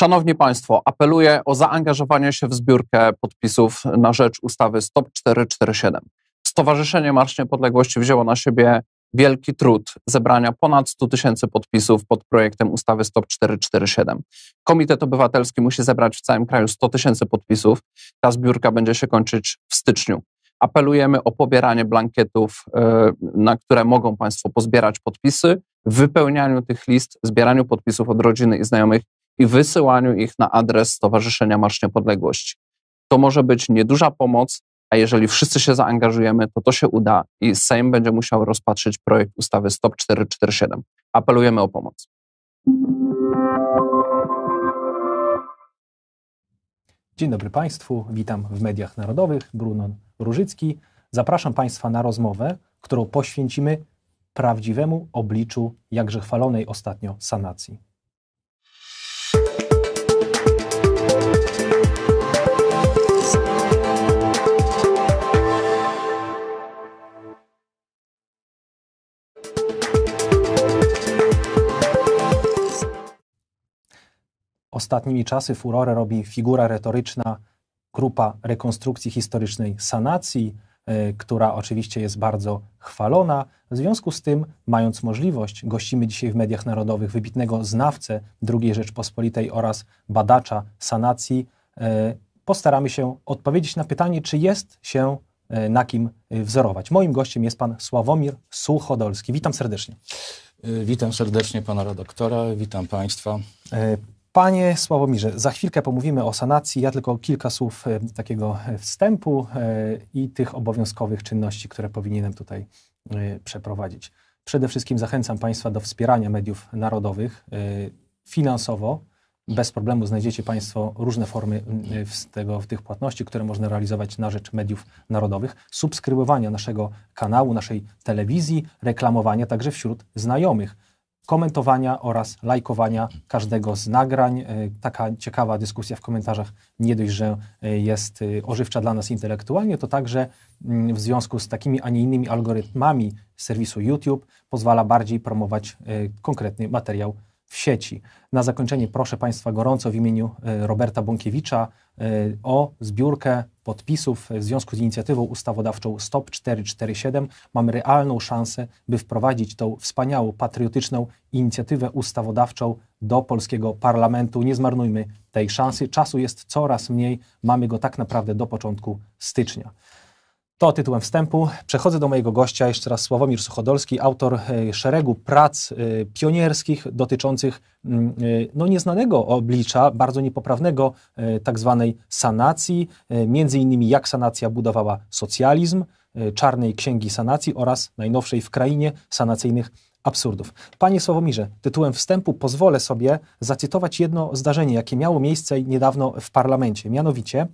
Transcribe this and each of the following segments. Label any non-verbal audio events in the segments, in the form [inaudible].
Szanowni Państwo, apeluję o zaangażowanie się w zbiórkę podpisów na rzecz ustawy Stop 447. Stowarzyszenie Marsz Niepodległości wzięło na siebie wielki trud zebrania ponad 100 tysięcy podpisów pod projektem ustawy Stop 447. Komitet Obywatelski musi zebrać w całym kraju 100 tysięcy podpisów. Ta zbiórka będzie się kończyć w styczniu. Apelujemy o pobieranie blankietów, e, na które mogą Państwo pozbierać podpisy. W wypełnianiu tych list, zbieraniu podpisów od rodziny i znajomych i wysyłaniu ich na adres Stowarzyszenia Marsz Niepodległości. To może być nieduża pomoc, a jeżeli wszyscy się zaangażujemy, to to się uda i Sejm będzie musiał rozpatrzyć projekt ustawy Stop 447. Apelujemy o pomoc. Dzień dobry Państwu, witam w mediach narodowych, Brunon Różycki. Zapraszam Państwa na rozmowę, którą poświęcimy prawdziwemu obliczu jakże chwalonej ostatnio sanacji. ostatnimi czasy furorę robi figura retoryczna grupa rekonstrukcji historycznej sanacji, e, która oczywiście jest bardzo chwalona. W związku z tym, mając możliwość, gościmy dzisiaj w mediach narodowych wybitnego znawcę II Rzeczpospolitej oraz badacza sanacji. E, postaramy się odpowiedzieć na pytanie, czy jest się e, na kim wzorować. Moim gościem jest pan Sławomir Suchodolski. Witam serdecznie. Witam serdecznie pana redaktora, witam państwa. Panie Sławomirze, za chwilkę pomówimy o sanacji. Ja tylko kilka słów e, takiego e, wstępu e, i tych obowiązkowych czynności, które powinienem tutaj przeprowadzić. Przede wszystkim zachęcam Państwa do wspierania mediów narodowych finansowo. Bez problemu znajdziecie Państwo różne formy tego, tych płatności, które można realizować na rzecz mediów narodowych, subskrybowania naszego kanału, naszej telewizji, reklamowania także wśród znajomych komentowania oraz lajkowania każdego z nagrań. E, taka ciekawa dyskusja w komentarzach nie dość, że e, jest e, ożywcza dla nas intelektualnie, to także mm, w związku z takimi, a nie innymi algorytmami serwisu YouTube pozwala bardziej promować konkretny materiał w sieci. Na zakończenie proszę Państwa gorąco w imieniu e, Roberta Bąkiewicza e, o zbiórkę podpisów w związku z inicjatywą ustawodawczą Stop 447. Mamy realną szansę, by wprowadzić tą wspaniałą, patriotyczną inicjatywę ustawodawczą do polskiego parlamentu. Nie zmarnujmy tej szansy. Czasu jest coraz mniej. Mamy go tak naprawdę do początku stycznia. To tytułem wstępu. Przechodzę do mojego gościa, jeszcze raz Sławomir Suchodolski, autor e, szeregu prac e, pionierskich dotyczących mm, e, no, nieznanego oblicza, bardzo niepoprawnego tak zwanej sanacji, między innymi jak sanacja budowała socjalizm, czarnej księgi sanacji oraz najnowszej w krainie sanacyjnych absurdów. Panie Sławomirze, tytułem wstępu pozwolę sobie zacytować jedno zdarzenie, jakie miało miejsce niedawno w parlamencie. Mianowicie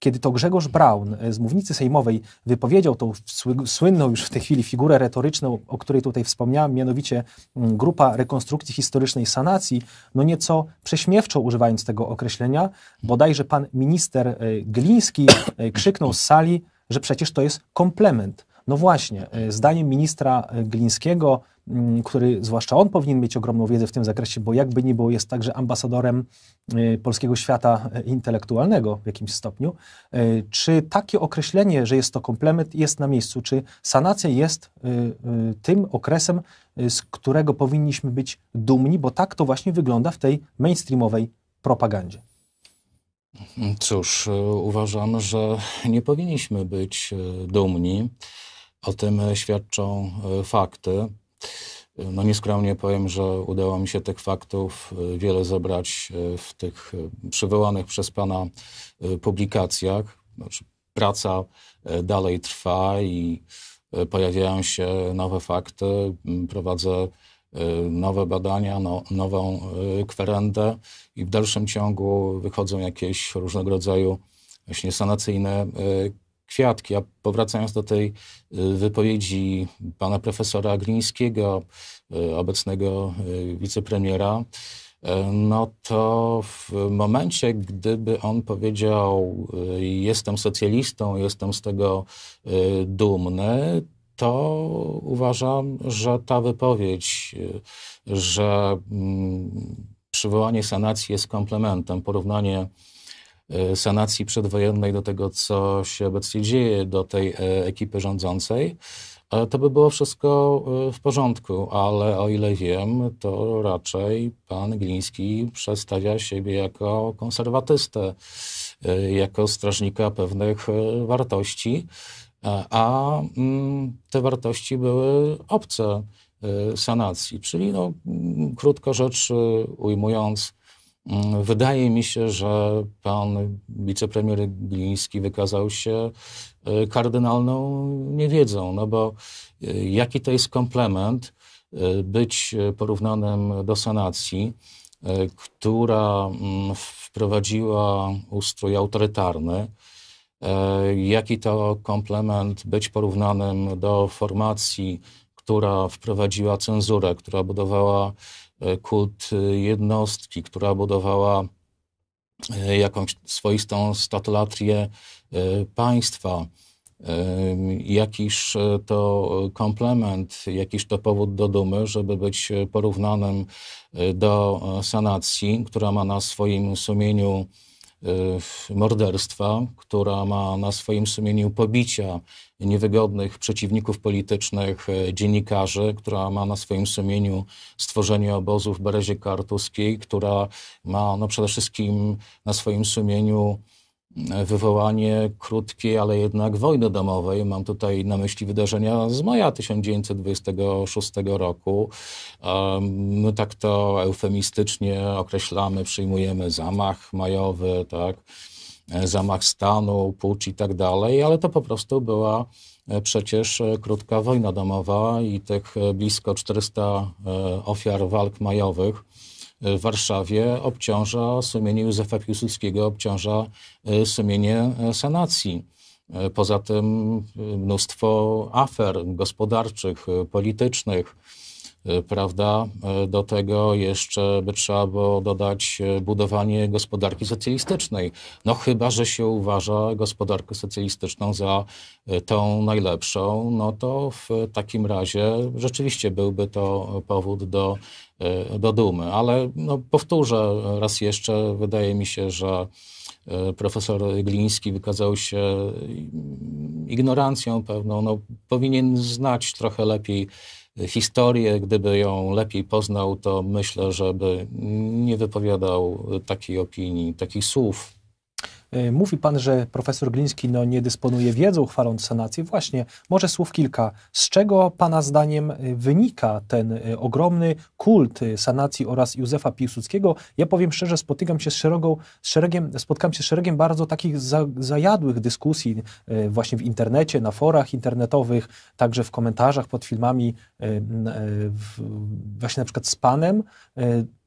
kiedy to Grzegorz Braun e, z mównicy sejmowej wypowiedział tą słynną już w tej chwili figurę retoryczną, o której tutaj wspomniałem, mianowicie grupa rekonstrukcji historycznej sanacji, no nieco prześmiewczo używając tego określenia, bodajże pan minister e, Gliński e, krzyknął z sali, że przecież to jest komplement. No właśnie, zdaniem ministra Glińskiego Mm, który zwłaszcza on powinien mieć ogromną wiedzę w tym zakresie, bo jakby nie było, jest także ambasadorem y, polskiego świata y, intelektualnego w jakimś stopniu. Y, czy takie określenie, że jest to komplement, jest na miejscu? Czy sanacja jest tym okresem, z którego powinniśmy być dumni, bo tak to właśnie wygląda w tej mainstreamowej propagandzie? Cóż, uważam, że nie powinniśmy być dumni. O tym świadczą fakty. No nieskromnie powiem, że udało mi się tych faktów y, wiele zebrać y, w tych y, przywołanych przez Pana publikacjach. Znaczy, praca dalej trwa i pojawiają się nowe fakty. Mm, prowadzę nowe badania, no, nową kwerendę i w dalszym ciągu wychodzą jakieś różnego rodzaju właśnie sanacyjne kwiatki. A powracając do tej y, wypowiedzi pana profesora Glińskiego, y, obecnego y, wicepremiera, no to w momencie, gdyby on powiedział, jestem socjalistą, jestem z tego dumny, to uważam, że ta wypowiedź, że mm, przywołanie sanacji jest komplementem, porównanie E, sanacji przedwojennej, do tego, co się obecnie dzieje, do tej e, ekipy rządzącej, e, to by było wszystko w porządku, ale o ile wiem, to raczej pan Gliński przedstawia siebie jako konserwatystę, jako strażnika pewnych wartości, a mm, te wartości były obce sanacji. Czyli, no, mm, krótko rzecz ujmując, Wydaje mi się, że pan wicepremier Gliński wykazał się e, kardynalną niewiedzą, no bo e, jaki to jest komplement e, być porównanym do sanacji, która mm, wprowadziła ustrój autorytarny, jaki to komplement być porównanym do formacji, która wprowadziła cenzurę, która budowała kult jednostki, która budowała e, jakąś swoistą statulatrię e, państwa. E, jakiś to komplement, jakiś to powód do dumy, żeby być porównanym do sanacji, która ma na swoim sumieniu morderstwa, która ma na swoim sumieniu pobicia niewygodnych przeciwników politycznych, e, dziennikarzy, która ma na swoim sumieniu stworzenie obozu w Berezie Kartuskiej, która ma no, przede wszystkim na swoim sumieniu e, wywołanie krótkiej, ale jednak wojny domowej. Mam tutaj na myśli wydarzenia z maja 1926 roku. My tak to eufemistycznie określamy, przyjmujemy zamach majowy, tak? E, zamach stanu, pucz i tak dalej, ale to po prostu była e, przecież e, krótka wojna domowa i tych blisko 400 ofiar walk majowych w Warszawie obciąża sumienie Józefa Piłsudskiego, obciąża sumienie sanacji. Poza tym mnóstwo afer gospodarczych, politycznych, E, prawda? E, do tego jeszcze by trzeba było dodać e, budowanie gospodarki socjalistycznej. No chyba, że się uważa gospodarkę socjalistyczną za tą najlepszą, no to w takim razie rzeczywiście byłby to powód do, do dumy. Ale no, powtórzę raz jeszcze, wydaje mi się, że profesor Gliński wykazał się mm, ignorancją pewną. No, powinien znać trochę lepiej historię, gdyby ją lepiej poznał, to myślę, żeby nie wypowiadał takiej opinii, takich słów. E, mówi pan, że profesor Gliński no, nie dysponuje wiedzą chwaląc sanację. Właśnie, może słów kilka. Z czego pana zdaniem e, wynika ten e, ogromny kult sanacji oraz Józefa Piłsudskiego? Ja powiem szczerze, spotykam się z, szerogą, z szeregiem, spotkam się z szeregiem bardzo takich za, zajadłych dyskusji właśnie w internecie, na forach internetowych, także w komentarzach pod filmami właśnie na przykład z panem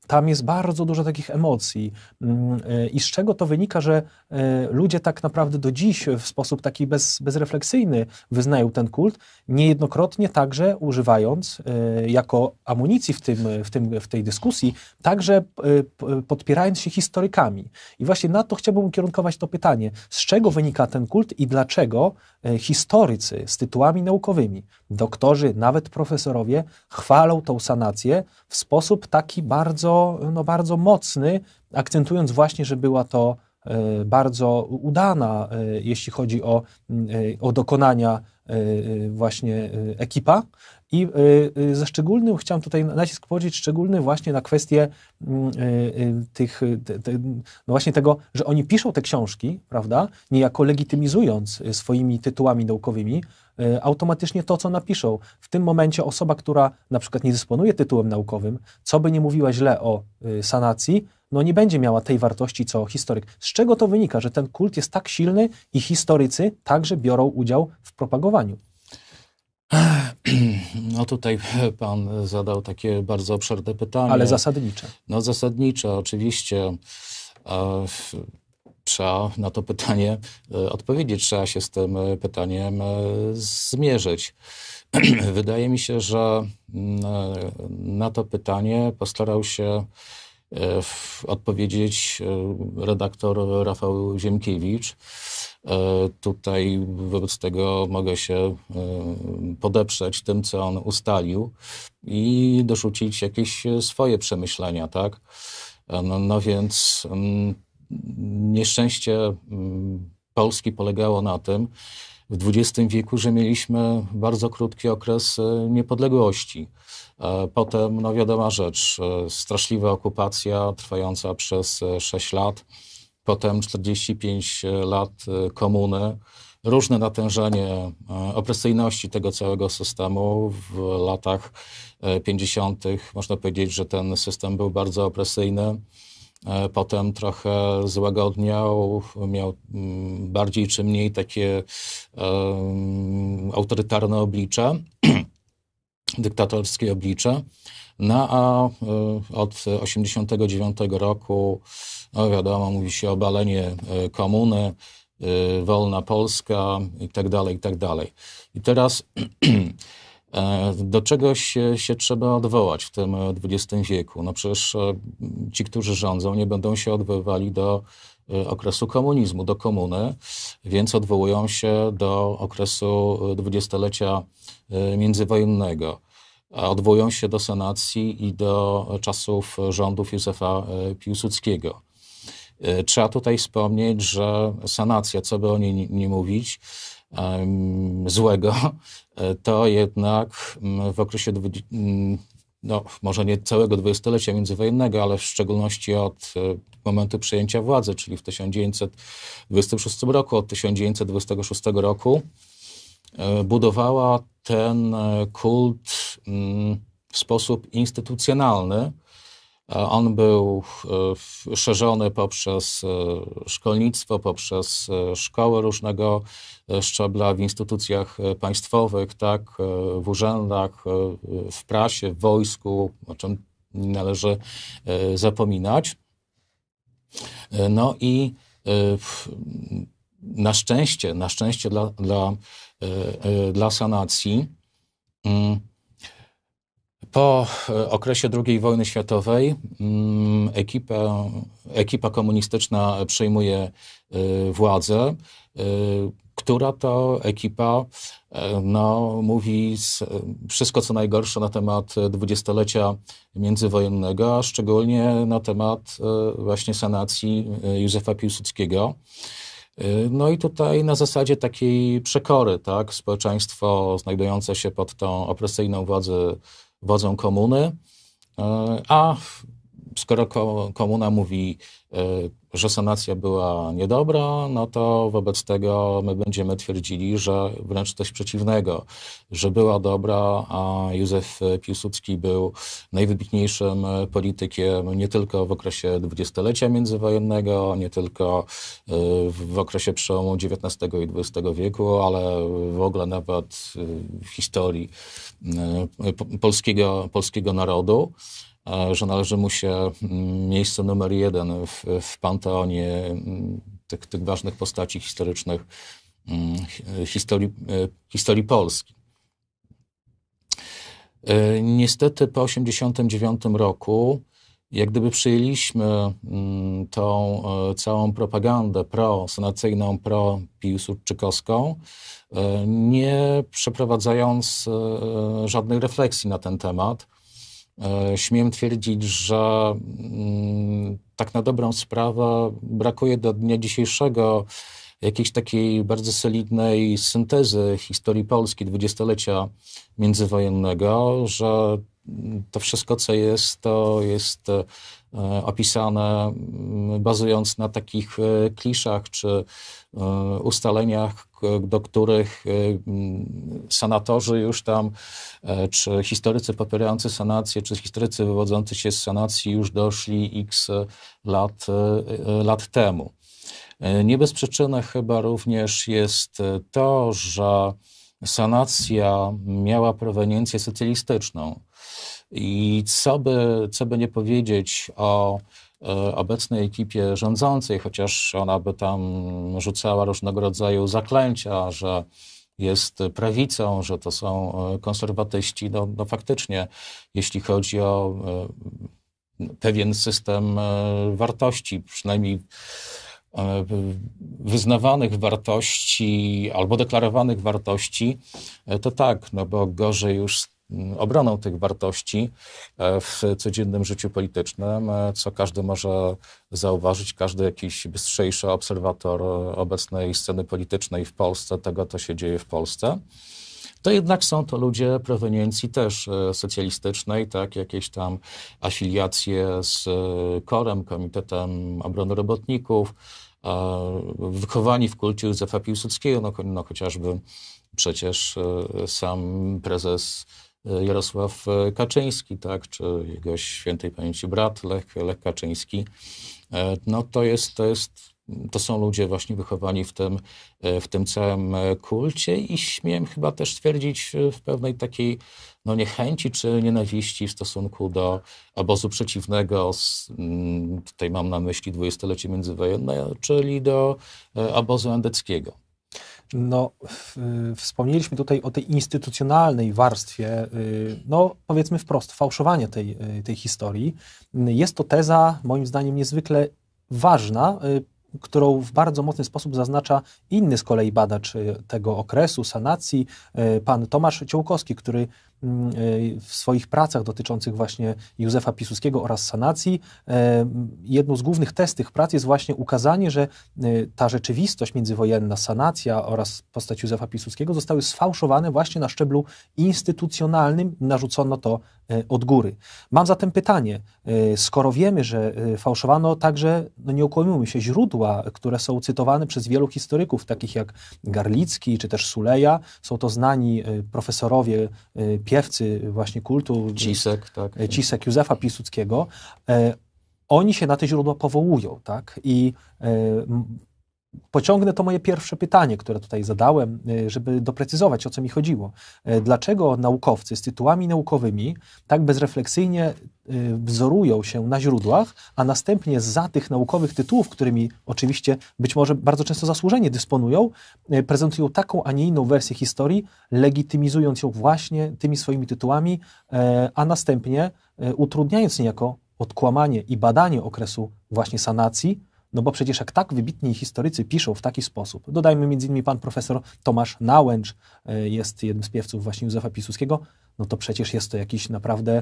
tam jest bardzo dużo takich emocji. Mm, e, I z czego to wynika, że e, ludzie tak naprawdę do dziś w sposób taki bez, bezrefleksyjny wyznają ten kult, niejednokrotnie także używając e, jako amunicji w, tym, w, tym, w tej dyskusji, także podpierając się historykami. I właśnie na to chciałbym ukierunkować to pytanie: z czego wynika ten kult i dlaczego historycy z tytułami naukowymi, doktorzy, nawet profesorowie, chwalą tą sanację w sposób taki bardzo no, bardzo mocny, akcentując właśnie, że była to e, bardzo udana, e, jeśli chodzi o, e, o dokonania właśnie ekipa. I ze szczególnym, chciałem tutaj nacisk położyć, szczególny właśnie na kwestię mm, tych, te, te, no właśnie tego, że oni piszą te książki, prawda, niejako legitymizując swoimi tytułami naukowymi E, automatycznie to, co napiszą. W tym momencie osoba, która na przykład nie dysponuje tytułem naukowym, co by nie mówiła źle o e, sanacji, no nie będzie miała tej wartości, co historyk. Z czego to wynika, że ten kult jest tak silny i historycy także biorą udział w propagowaniu? [clears throat] No tutaj pan zadał takie bardzo obszerne pytanie. Ale zasadnicze. No zasadnicze, oczywiście. E, trzeba na to pytanie e, odpowiedzieć, trzeba się z tym e, pytaniem e, zmierzyć. [clears throat] Wydaje mi się, że mm, na to pytanie postarał się odpowiedzieć redaktor Rafał Ziemkiewicz. Tutaj wobec tego mogę się podeprzeć tym, co on ustalił i dorzucić jakieś swoje przemyślenia, tak? No, no więc mm, nieszczęście mm, Polski polegało na tym w XX wieku, że mieliśmy bardzo krótki okres e, niepodległości. E, potem, no wiadoma rzecz, e, straszliwa okupacja trwająca przez 6 lat, potem 45 lat komuny, różne natężenie opresyjności tego całego systemu w latach 50. Można powiedzieć, że ten system był bardzo opresyjny. E, potem trochę złagodniał, miał mm, bardziej czy mniej takie autorytarne oblicze, [clears throat] dyktatorskie oblicze. No a e, od 1989 roku, no wiadomo, mówi się o balenie e, komuny, wolna Polska itd. Tak tak dalej I teraz [clears throat] E, do czegoś się, się, trzeba odwołać w tym XX wieku? No przecież e, ci, którzy rządzą, nie będą się odwoływali do e, okresu komunizmu, do komuny, więc odwołują się do okresu dwudziestolecia międzywojennego. A odwołują się do sanacji i do czasów rządów Józefa Piłsudskiego. Trzeba tutaj wspomnieć, że sanacja, co by o niej nie mówić, złego, e, to jednak mm, w okresie, mm, no, może nie całego dwudziestolecia międzywojennego, ale w szczególności od e, momentu przejęcia władzy, czyli w 1926 roku, od 1926 roku, e, budowała ten kult mm, w sposób instytucjonalny, E, on był e, szerzony poprzez e, szkolnictwo, poprzez szkoły różnego szczebla w instytucjach państwowych, tak, w urzędach, w prasie, w wojsku, o czym nie należy zapominać. No i na szczęście, na szczęście dla, dla, dla sanacji, mm, po e, okresie II wojny światowej mm, ekipa, ekipa komunistyczna przejmuje e, władzę, e, która to ekipa no, mówi wszystko co najgorsze na temat dwudziestolecia międzywojennego, a szczególnie na temat właśnie sanacji Józefa Piłsudskiego. No i tutaj na zasadzie takiej przekory, tak, społeczeństwo znajdujące się pod tą opresyjną władzę wodzą komuny, e, a skoro komuna mówi, y, że sanacja była niedobra, no to wobec tego my będziemy twierdzili, że wręcz coś przeciwnego, że była dobra, a Józef Piłsudski był najwybitniejszym politykiem nie tylko w okresie dwudziestolecia międzywojennego, nie tylko y, w okresie przełomu XIX i XX wieku, ale w ogóle nawet y, w historii polskiego, polskiego narodu że należy mu się mm, miejsce numer jeden w, w panteonie mm, tych, tych ważnych postaci historycznych mm, historii, e, historii Polski. E, niestety po 1989 roku, jak gdyby przyjęliśmy tą e, całą propagandę pro-senacyjną, pro-piłsudczykowską, nie przeprowadzając żadnej refleksji na ten temat, E, śmiem twierdzić, że mm, tak na dobrą sprawę brakuje do dnia dzisiejszego jakiejś takiej bardzo solidnej syntezy historii Polski dwudziestolecia międzywojennego, że to wszystko, co jest, to jest E, opisane mm, bazując na takich e, kliszach czy e, ustaleniach, do których mm, sanatorzy już tam, czy historycy popierający sanację, czy historycy wywodzący się z sanacji już doszli x lat, lat temu. Nie bez przyczyny chyba również jest to, że sanacja miała proweniencję socjalistyczną. I co by, co by nie powiedzieć o e, obecnej ekipie rządzącej, chociaż ona by tam rzucała różnego rodzaju zaklęcia, że jest prawicą, że to są e, konserwatyści, no, no faktycznie, jeśli chodzi o e, pewien system wartości, przynajmniej wyznawanych wartości albo deklarowanych wartości, to tak, no bo gorzej już Mm, obroną tych wartości e, w codziennym życiu politycznym, e, co każdy może zauważyć, każdy jakiś bystrzejszy obserwator e, obecnej sceny politycznej w Polsce, tego to się dzieje w Polsce to jednak są to ludzie proweniencji też socjalistycznej, tak, jakieś tam afiliacje z KORem, Komitetem Obrony Robotników, wychowani w kulcie Józefa Piłsudskiego, no, no chociażby przecież sam prezes E, Jarosław e, Kaczyński, tak, czy jego świętej pamięci brat Lech, Lech Kaczyński. E, no to jest, to jest to są ludzie właśnie wychowani w tym, w tym całym kulcie i śmiem chyba też twierdzić w pewnej takiej no, niechęci czy nienawiści w stosunku do obozu przeciwnego, mm, tutaj mam na myśli dwudziestolecie międzywojenne, czyli do obozu endeckiego. No, wspomnieliśmy tutaj o tej instytucjonalnej warstwie, y, no powiedzmy wprost, fałszowanie tej, y, tej historii. Jest to teza, moim zdaniem, niezwykle ważna, y, którą w bardzo mocny sposób zaznacza inny z kolei badacz tego okresu, sanacji, pan Tomasz Ciołkowski, który w swoich pracach dotyczących właśnie Józefa Piłsudskiego oraz sanacji, e, jedną z głównych tez tych prac jest właśnie ukazanie, że e, ta rzeczywistość międzywojenna, sanacja oraz postać Józefa Piłsudskiego zostały sfałszowane właśnie na szczeblu instytucjonalnym, narzucono to e, od góry. Mam zatem pytanie, skoro wiemy, że fałszowano także, no nie ukłonimy się, źródła, które są cytowane przez wielu historyków, takich jak Garlicki czy też Suleja, są to znani profesorowie piewcy właśnie kultu. E, Cisek, tak. E, Cisek, Józefa Piłsudskiego. E, oni się na te źródła powołują, tak? I pociągnę to moje pierwsze pytanie, które tutaj zadałem, y, żeby doprecyzować, o co mi chodziło. Y, dlaczego naukowcy z tytułami naukowymi tak bezrefleksyjnie y, wzorują się na źródłach, a następnie za tych naukowych tytułów, którymi oczywiście być może bardzo często zasłużenie dysponują, prezentują taką, a nie inną wersję historii, legitymizując ją właśnie tymi swoimi tytułami, a następnie utrudniając niejako odkłamanie i badanie okresu właśnie sanacji, no bo przecież jak tak wybitni historycy piszą w taki sposób, dodajmy między innymi pan profesor Tomasz Nałęcz, e, jest jednym z piewców właśnie Józefa Piłsudskiego, no to przecież jest to jakiś naprawdę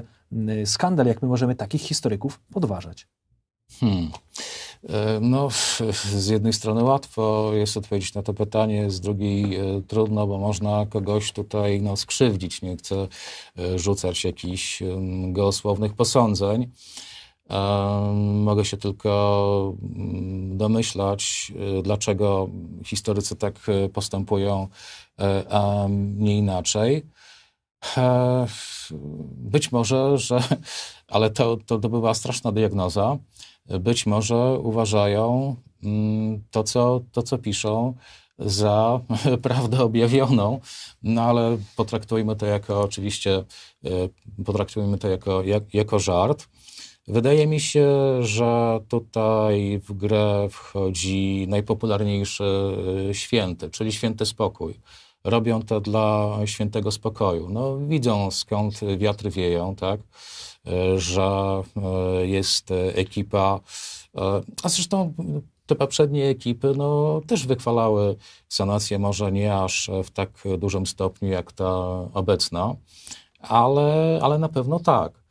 skandal, jak my możemy takich historyków podważać. Hmm. E, no, z jednej strony łatwo jest odpowiedzieć na to pytanie, z drugiej e, trudno, bo można kogoś tutaj no, skrzywdzić. Nie chcę rzucać jakichś gosłownych posądzeń. Mogę się tylko mm, domyślać, y, dlaczego historycy tak y, postępują, y, a nie inaczej. E, być może, że, [laughs] ale to, to, to była straszna diagnoza, być może uważają mm, to, co, to, co piszą, za [laughs] prawdę objawioną, no ale potraktujmy to jako oczywiście, potraktujmy to jako, jak, jako żart. Wydaje mi się, że tutaj w grę wchodzi najpopularniejszy święty, czyli święty spokój. Robią to dla świętego spokoju. No, widzą skąd wiatry wieją, tak? Y, że y, jest ekipa, y, a zresztą te poprzednie ekipy no, też wychwalały sanację, może nie aż w tak dużym stopniu jak ta obecna, ale, ale na pewno tak.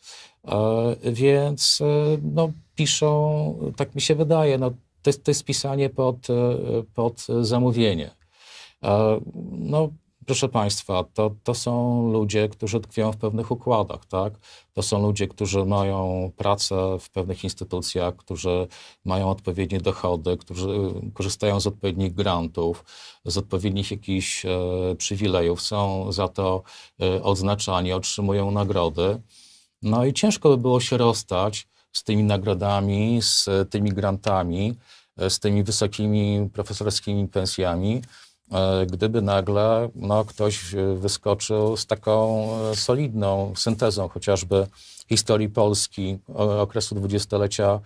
E, więc e, no, piszą, tak mi się wydaje, no, to, jest, to jest pisanie pod, e, pod zamówienie. No, proszę Państwa, to, to są ludzie, którzy tkwią w pewnych układach, tak? To są ludzie, którzy mają pracę w pewnych instytucjach, którzy mają odpowiednie dochody, którzy korzystają z odpowiednich grantów, z odpowiednich jakichś e, przywilejów, są za to e, odznaczani, otrzymują nagrody. No i ciężko by było się rozstać z tymi nagrodami, z tymi grantami, e, z tymi wysokimi profesorskimi pensjami, e, gdyby nagle no, ktoś e, wyskoczył z taką solidną syntezą chociażby historii Polski okresu dwudziestolecia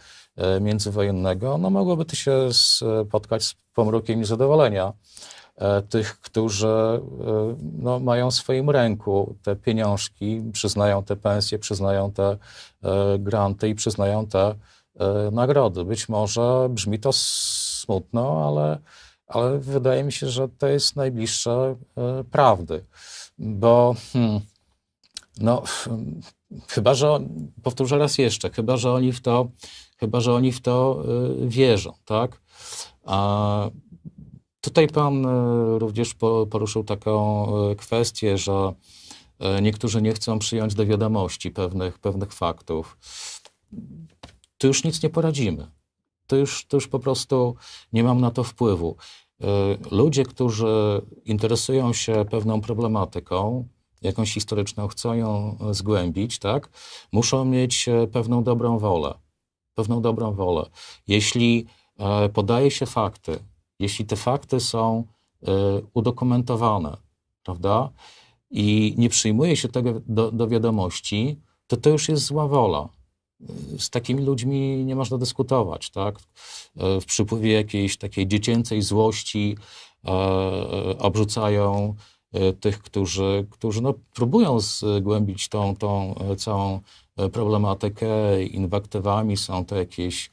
międzywojennego, no mogłoby to się spotkać z pomrukiem niezadowolenia. E, tych, którzy e, no, mają w swoim ręku te pieniążki, przyznają te pensje, przyznają te e, granty i przyznają te nagrody. Być może brzmi to smutno, ale, ale wydaje mi się, że to jest najbliższe prawdy, bo hmm, no, chyba, że, powtórzę raz jeszcze, chyba, że oni w to, chyba, że oni w to wierzą, tak? A Tutaj pan e, również poruszył taką e, kwestię, że e, niektórzy nie chcą przyjąć do wiadomości pewnych, pewnych faktów. Tu już nic nie poradzimy. To już, to już po prostu nie mam na to wpływu. Ludzie, którzy interesują się pewną problematyką, jakąś historyczną, chcą ją zgłębić, tak, muszą mieć pewną dobrą wolę. Pewną dobrą wolę. Jeśli podaje się fakty, jeśli te fakty są e, udokumentowane, prawda, i nie przyjmuje się tego do, do wiadomości, to to już jest zła wola. E, z takimi ludźmi nie można dyskutować, tak? E, w przypływie jakiejś takiej dziecięcej złości e, obrzucają tych, którzy, którzy no, próbują zgłębić tą, tą całą problematykę inwaktywami są to jakieś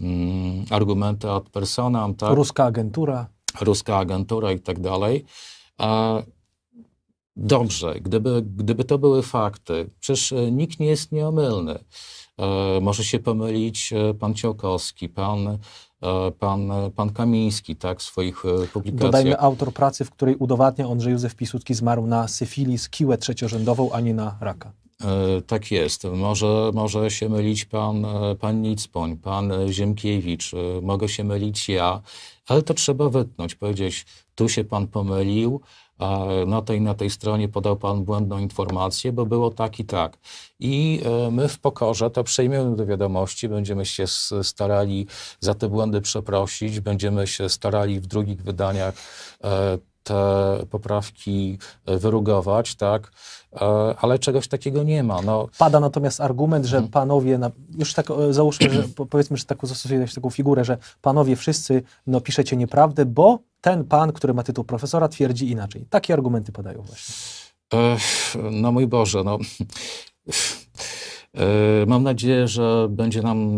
Mm, argumenty ad personam. Tak? Ruska agentura. Ruska agentura i tak dalej. Dobrze, gdyby, gdyby to były fakty, przecież e, nikt nie jest nieomylny. E, może się pomylić e, pan Ciałkowski, pan pan, pan Kamiński tak, w swoich publikacjach. Dodajmy autor pracy, w której udowadnia on, że Józef Pisutki zmarł na syfilis, kiłę trzeciorzędową, a nie na raka. E, tak jest. Może, może się mylić pan, e, pan Nicpoń, pan e, Ziemkiewicz, mogę się mylić ja, ale to trzeba wytnąć, powiedzieć, tu się pan pomylił, a na tej na tej stronie podał pan błędną informację, bo było tak i tak. I my w pokorze to przejmiemy do wiadomości, będziemy się starali za te błędy przeprosić, będziemy się starali w drugich wydaniach te poprawki wyrugować, tak? E, ale czegoś takiego nie ma. No. Pada natomiast argument, że mhm. panowie, na, już tak e, załóżmy, że powiedzmy, że taką zastosujemy taką figurę, że panowie wszyscy no, piszecie nieprawdę, bo ten pan, który ma tytuł profesora, twierdzi inaczej. Takie argumenty padają właśnie. No mój Boże, no. E, mam nadzieję, że będzie nam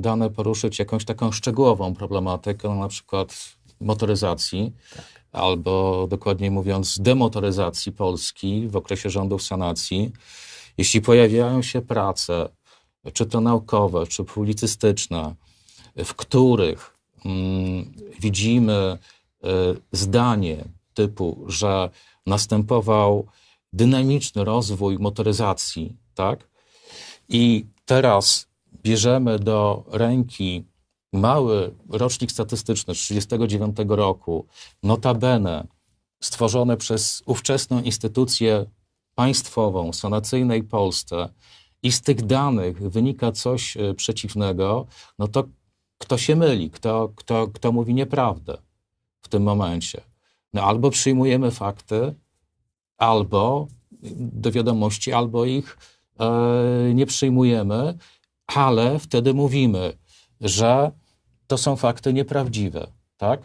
dane poruszyć jakąś taką szczegółową problematykę, na przykład motoryzacji. Tak albo dokładniej mówiąc demotoryzacji Polski w okresie rządów sanacji, jeśli pojawiają się prace, czy to naukowe, czy publicystyczne, w których mm, widzimy y, zdanie typu, że następował dynamiczny rozwój motoryzacji, tak? I teraz bierzemy do ręki mały rocznik statystyczny z 1939 roku, notabene stworzony przez ówczesną instytucję państwową, sanacyjnej Polsce, i z tych danych wynika coś e, przeciwnego, no to kto się myli, kto, kto, kto mówi nieprawdę w tym momencie. No albo przyjmujemy fakty, albo do wiadomości, albo ich e, nie przyjmujemy, ale wtedy mówimy, że to są fakty nieprawdziwe, tak?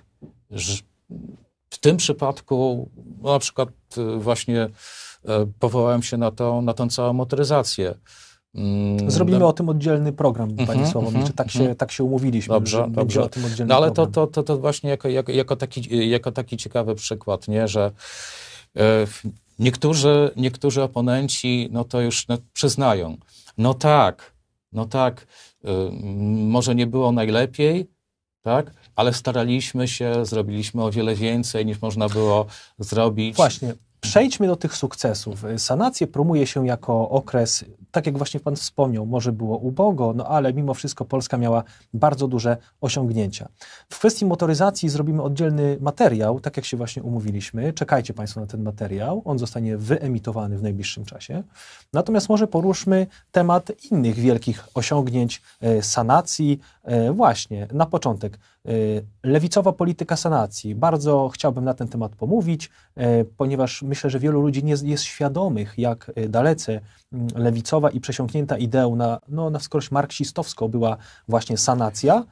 W tym przypadku, no, na przykład y, właśnie y, powołałem się na, to, na tą całą motoryzację. Mm, Zrobimy o tym oddzielny program, Panie mm Sławomir, mhm, tak, się, mhm. tak się umówiliśmy, dobrze, że dobrze. o tym oddzielny no, ale program. To, to, to właśnie jako, jako, jako, taki, jako taki ciekawy przykład, nie, że e, niektórzy, niektórzy oponenci no to już no, przyznają, no tak, no tak, Y, może nie było najlepiej, tak? Ale staraliśmy się, zrobiliśmy o wiele więcej niż można było zrobić. Właśnie, Przejdźmy do tych sukcesów. Sanację promuje się jako okres, tak jak właśnie Pan wspomniał, może było ubogo, no ale mimo wszystko Polska miała bardzo duże osiągnięcia. W kwestii motoryzacji zrobimy oddzielny materiał, tak jak się właśnie umówiliśmy. Czekajcie Państwo na ten materiał, on zostanie wyemitowany w najbliższym czasie. Natomiast może poruszmy temat innych wielkich osiągnięć e, sanacji. E, właśnie na początek Y, lewicowa polityka sanacji. Bardzo chciałbym na ten temat pomówić, y, ponieważ myślę, że wielu ludzi nie jest świadomych, jak y, dalece mm, lewicowa i przesiąknięta ideą na, no, na wskroś marksistowską była właśnie sanacja.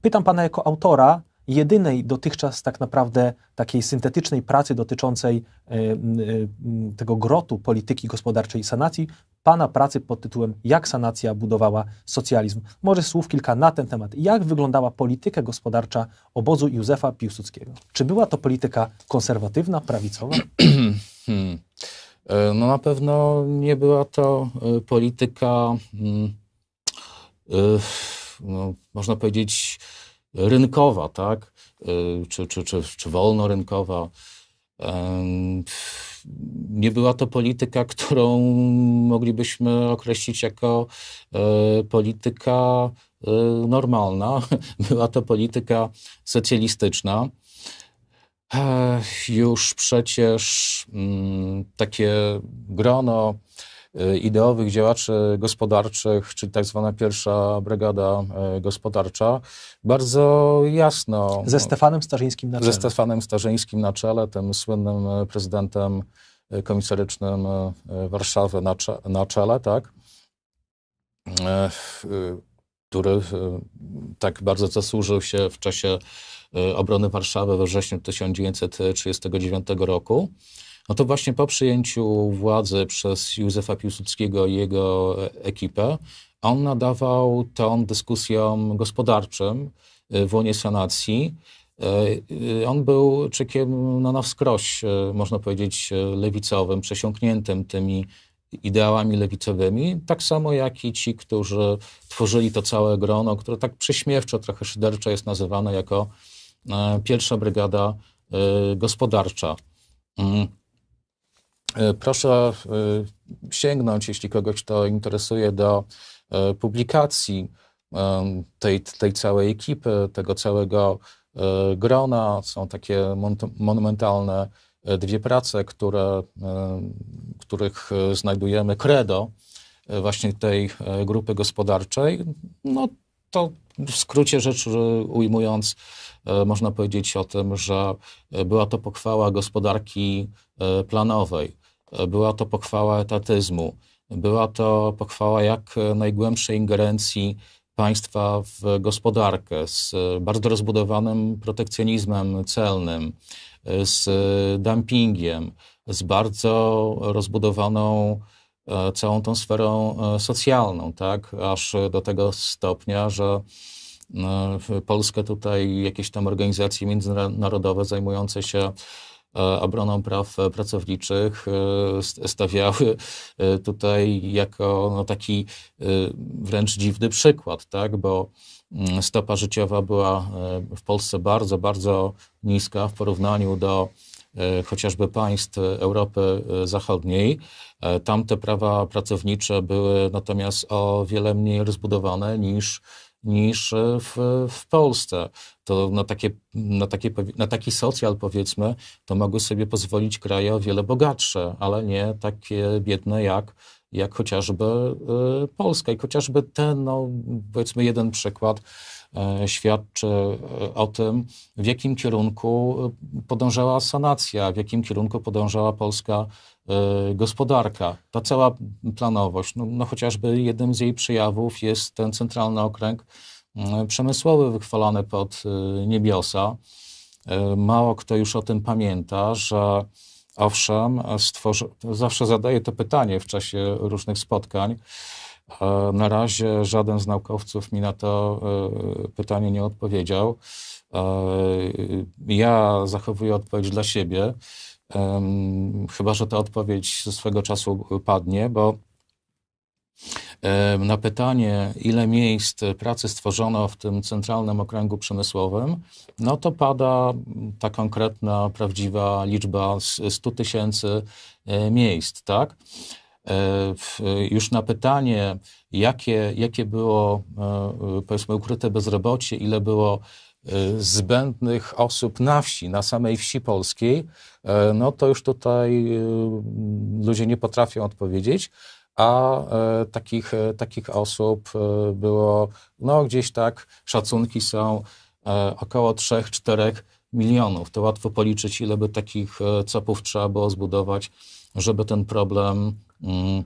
Pytam pana jako autora, jedynej dotychczas tak naprawdę takiej syntetycznej pracy dotyczącej e, e, tego grotu polityki gospodarczej i sanacji, pana pracy pod tytułem Jak sanacja budowała socjalizm. Może słów kilka na ten temat. Jak wyglądała polityka gospodarcza obozu Józefa Piłsudskiego? Czy była to polityka konserwatywna, prawicowa? [clears throat] Hmm. E, no na pewno nie była to polityka, mm, no, można powiedzieć, rynkowa, tak? Y, czy, czy, czy, czy wolnorynkowa. Nie była to polityka, którą moglibyśmy określić jako e, polityka e, normalna. [laughs] Była to polityka socjalistyczna. E, już przecież mm, takie grono Y, ideowych działaczy gospodarczych, czyli tak zwana pierwsza brygada y, gospodarcza, bardzo jasno. Ze Stefanem Starzyńskim na czele. Ze Stefanem Starzyńskim na czele, tym słynnym y, prezydentem komisarycznym Warszawy na, cze, na czele, tak? który tak bardzo zasłużył się w czasie obrony Warszawy we wrześniu 1939 roku no to właśnie po przyjęciu władzy przez Józefa Piłsudskiego i jego ekipę, on nadawał ton dyskusjom gospodarczym y, w łonie sanacji. Y, y, on był czekiem no, na wskroś, można powiedzieć, lewicowym, przesiąkniętym tymi ideałami lewicowymi, tak samo jak i ci, którzy tworzyli to całe grono, które tak prześmiewczo, trochę szyderczo jest nazywane jako e, pierwsza brygada e, gospodarcza. Mm. E, proszę e, sięgnąć, jeśli kogoś to interesuje, do e, publikacji tej, tej całej ekipy, tego całego grona. Są takie monumentalne dwie prace, które, których znajdujemy credo właśnie tej grupy gospodarczej. No to w skrócie rzecz ujmując, można powiedzieć o tym, że była to pochwała gospodarki planowej była to pochwała etatyzmu, była to pochwała jak najgłębszej ingerencji państwa w gospodarkę z bardzo rozbudowanym protekcjonizmem celnym, z dumpingiem, z bardzo rozbudowaną e, całą tą sferą e, socjalną, tak? aż do tego stopnia, że e, Polskę tutaj jakieś tam organizacje międzynarodowe zajmujące się E, obroną praw e, pracowniczych e, stawiały tutaj jako no, taki wręcz dziwny przykład, tak? bo mm, stopa życiowa była w Polsce bardzo, bardzo niska w porównaniu do chociażby państw Europy Zachodniej. Tam te prawa pracownicze były natomiast o wiele mniej rozbudowane niż niż e, w, w Polsce. To na, takie, na, takie, na taki socjal, powiedzmy, to mogły sobie pozwolić kraje o wiele bogatsze, ale nie takie biedne jak jak chociażby y, Polska. I chociażby ten, no, powiedzmy, jeden przykład e, świadczy e, o tym, w jakim kierunku y, podążała sanacja, w jakim kierunku podążała polska e, gospodarka. Ta cała planowość, no, no chociażby jednym z jej przejawów jest ten centralny okręg przemysłowy wychwalany pod niebiosa. Mało kto już o tym pamięta, że Owszem, stworzy... zawsze zadaję to pytanie w czasie różnych spotkań. E, na razie żaden z naukowców mi na to e, pytanie nie odpowiedział. E, ja zachowuję odpowiedź dla siebie, chyba że ta odpowiedź ze swego czasu padnie, bo na pytanie, ile miejsc pracy stworzono w tym centralnym okręgu przemysłowym, no to pada mm, ta konkretna, prawdziwa liczba 100 tysięcy e, miejsc, tak? E, e, już na pytanie, jakie, jakie było, powiedzmy, ukryte bezrobocie, ile było zbędnych osób na wsi, na samej wsi polskiej, no to już tutaj ludzie nie potrafią odpowiedzieć a e, takich, e, takich osób e, było, no gdzieś tak, szacunki są e, około 3-4 milionów. To łatwo policzyć, ile by takich e, cepów trzeba było zbudować, żeby ten problem mm,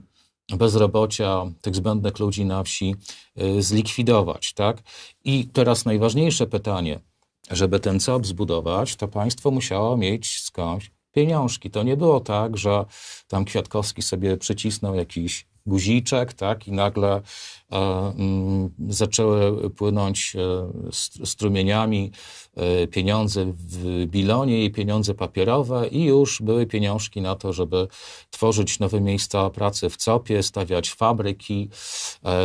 bezrobocia tych zbędnych ludzi na wsi e, zlikwidować, tak? I teraz najważniejsze pytanie, żeby ten COP zbudować, to państwo musiało mieć skądś pieniążki. To nie było tak, że tam Kwiatkowski sobie przycisnął jakiś guziczek, tak, i nagle e, mm, zaczęły płynąć e, strumieniami e, pieniądze w bilonie i pieniądze papierowe i już były pieniążki na to, żeby tworzyć nowe miejsca pracy w COPie, stawiać fabryki,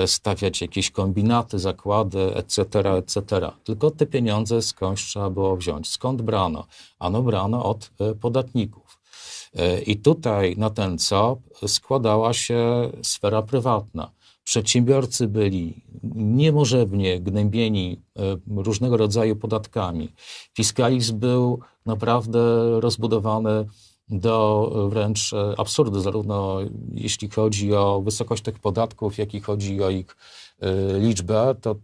stawiać jakieś kombinaty, zakłady, etc., etc. Tylko te pieniądze skądś trzeba było wziąć. Skąd brano? Ano brano od podatników. I tutaj na ten COP składała się sfera prywatna. Przedsiębiorcy byli niemożebnie gnębieni e, różnego rodzaju podatkami. Fiskalizm był naprawdę rozbudowany do wręcz e, absurdu, zarówno jeśli chodzi o wysokość tych podatków, jak i chodzi o ich e, liczbę, to,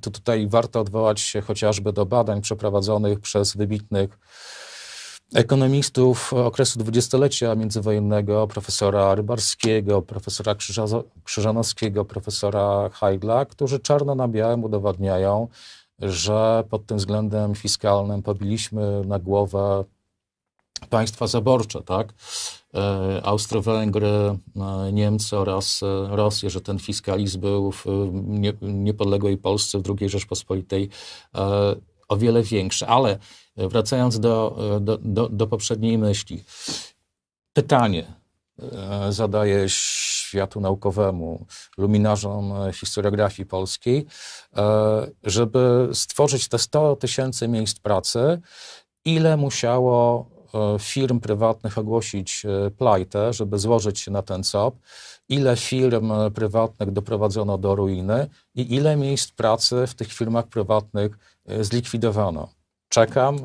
to tutaj warto odwołać się chociażby do badań przeprowadzonych przez wybitnych ekonomistów okresu dwudziestolecia międzywojennego, profesora Rybarskiego, profesora Krzyżanowskiego, profesora Heidla, którzy czarno na białym udowadniają, że pod tym względem fiskalnym pobiliśmy na głowę państwa zaborcze, tak? E, Austro-Węgry, e, Niemcy oraz e, Rosję, że ten fiskalizm był w niepodległej Polsce, w II Rzeczpospolitej o wiele większe. Ale e, wracając do, e, do, do, do poprzedniej myśli, pytanie e, zadaję światu naukowemu, luminarzom historiografii polskiej, żeby stworzyć te 100 tysięcy miejsc pracy, ile musiało firm prywatnych ogłosić plajtę, żeby złożyć się na ten COP, ile firm prywatnych doprowadzono do ruiny i ile miejsc pracy w tych firmach prywatnych E, zlikwidowano. Czekam,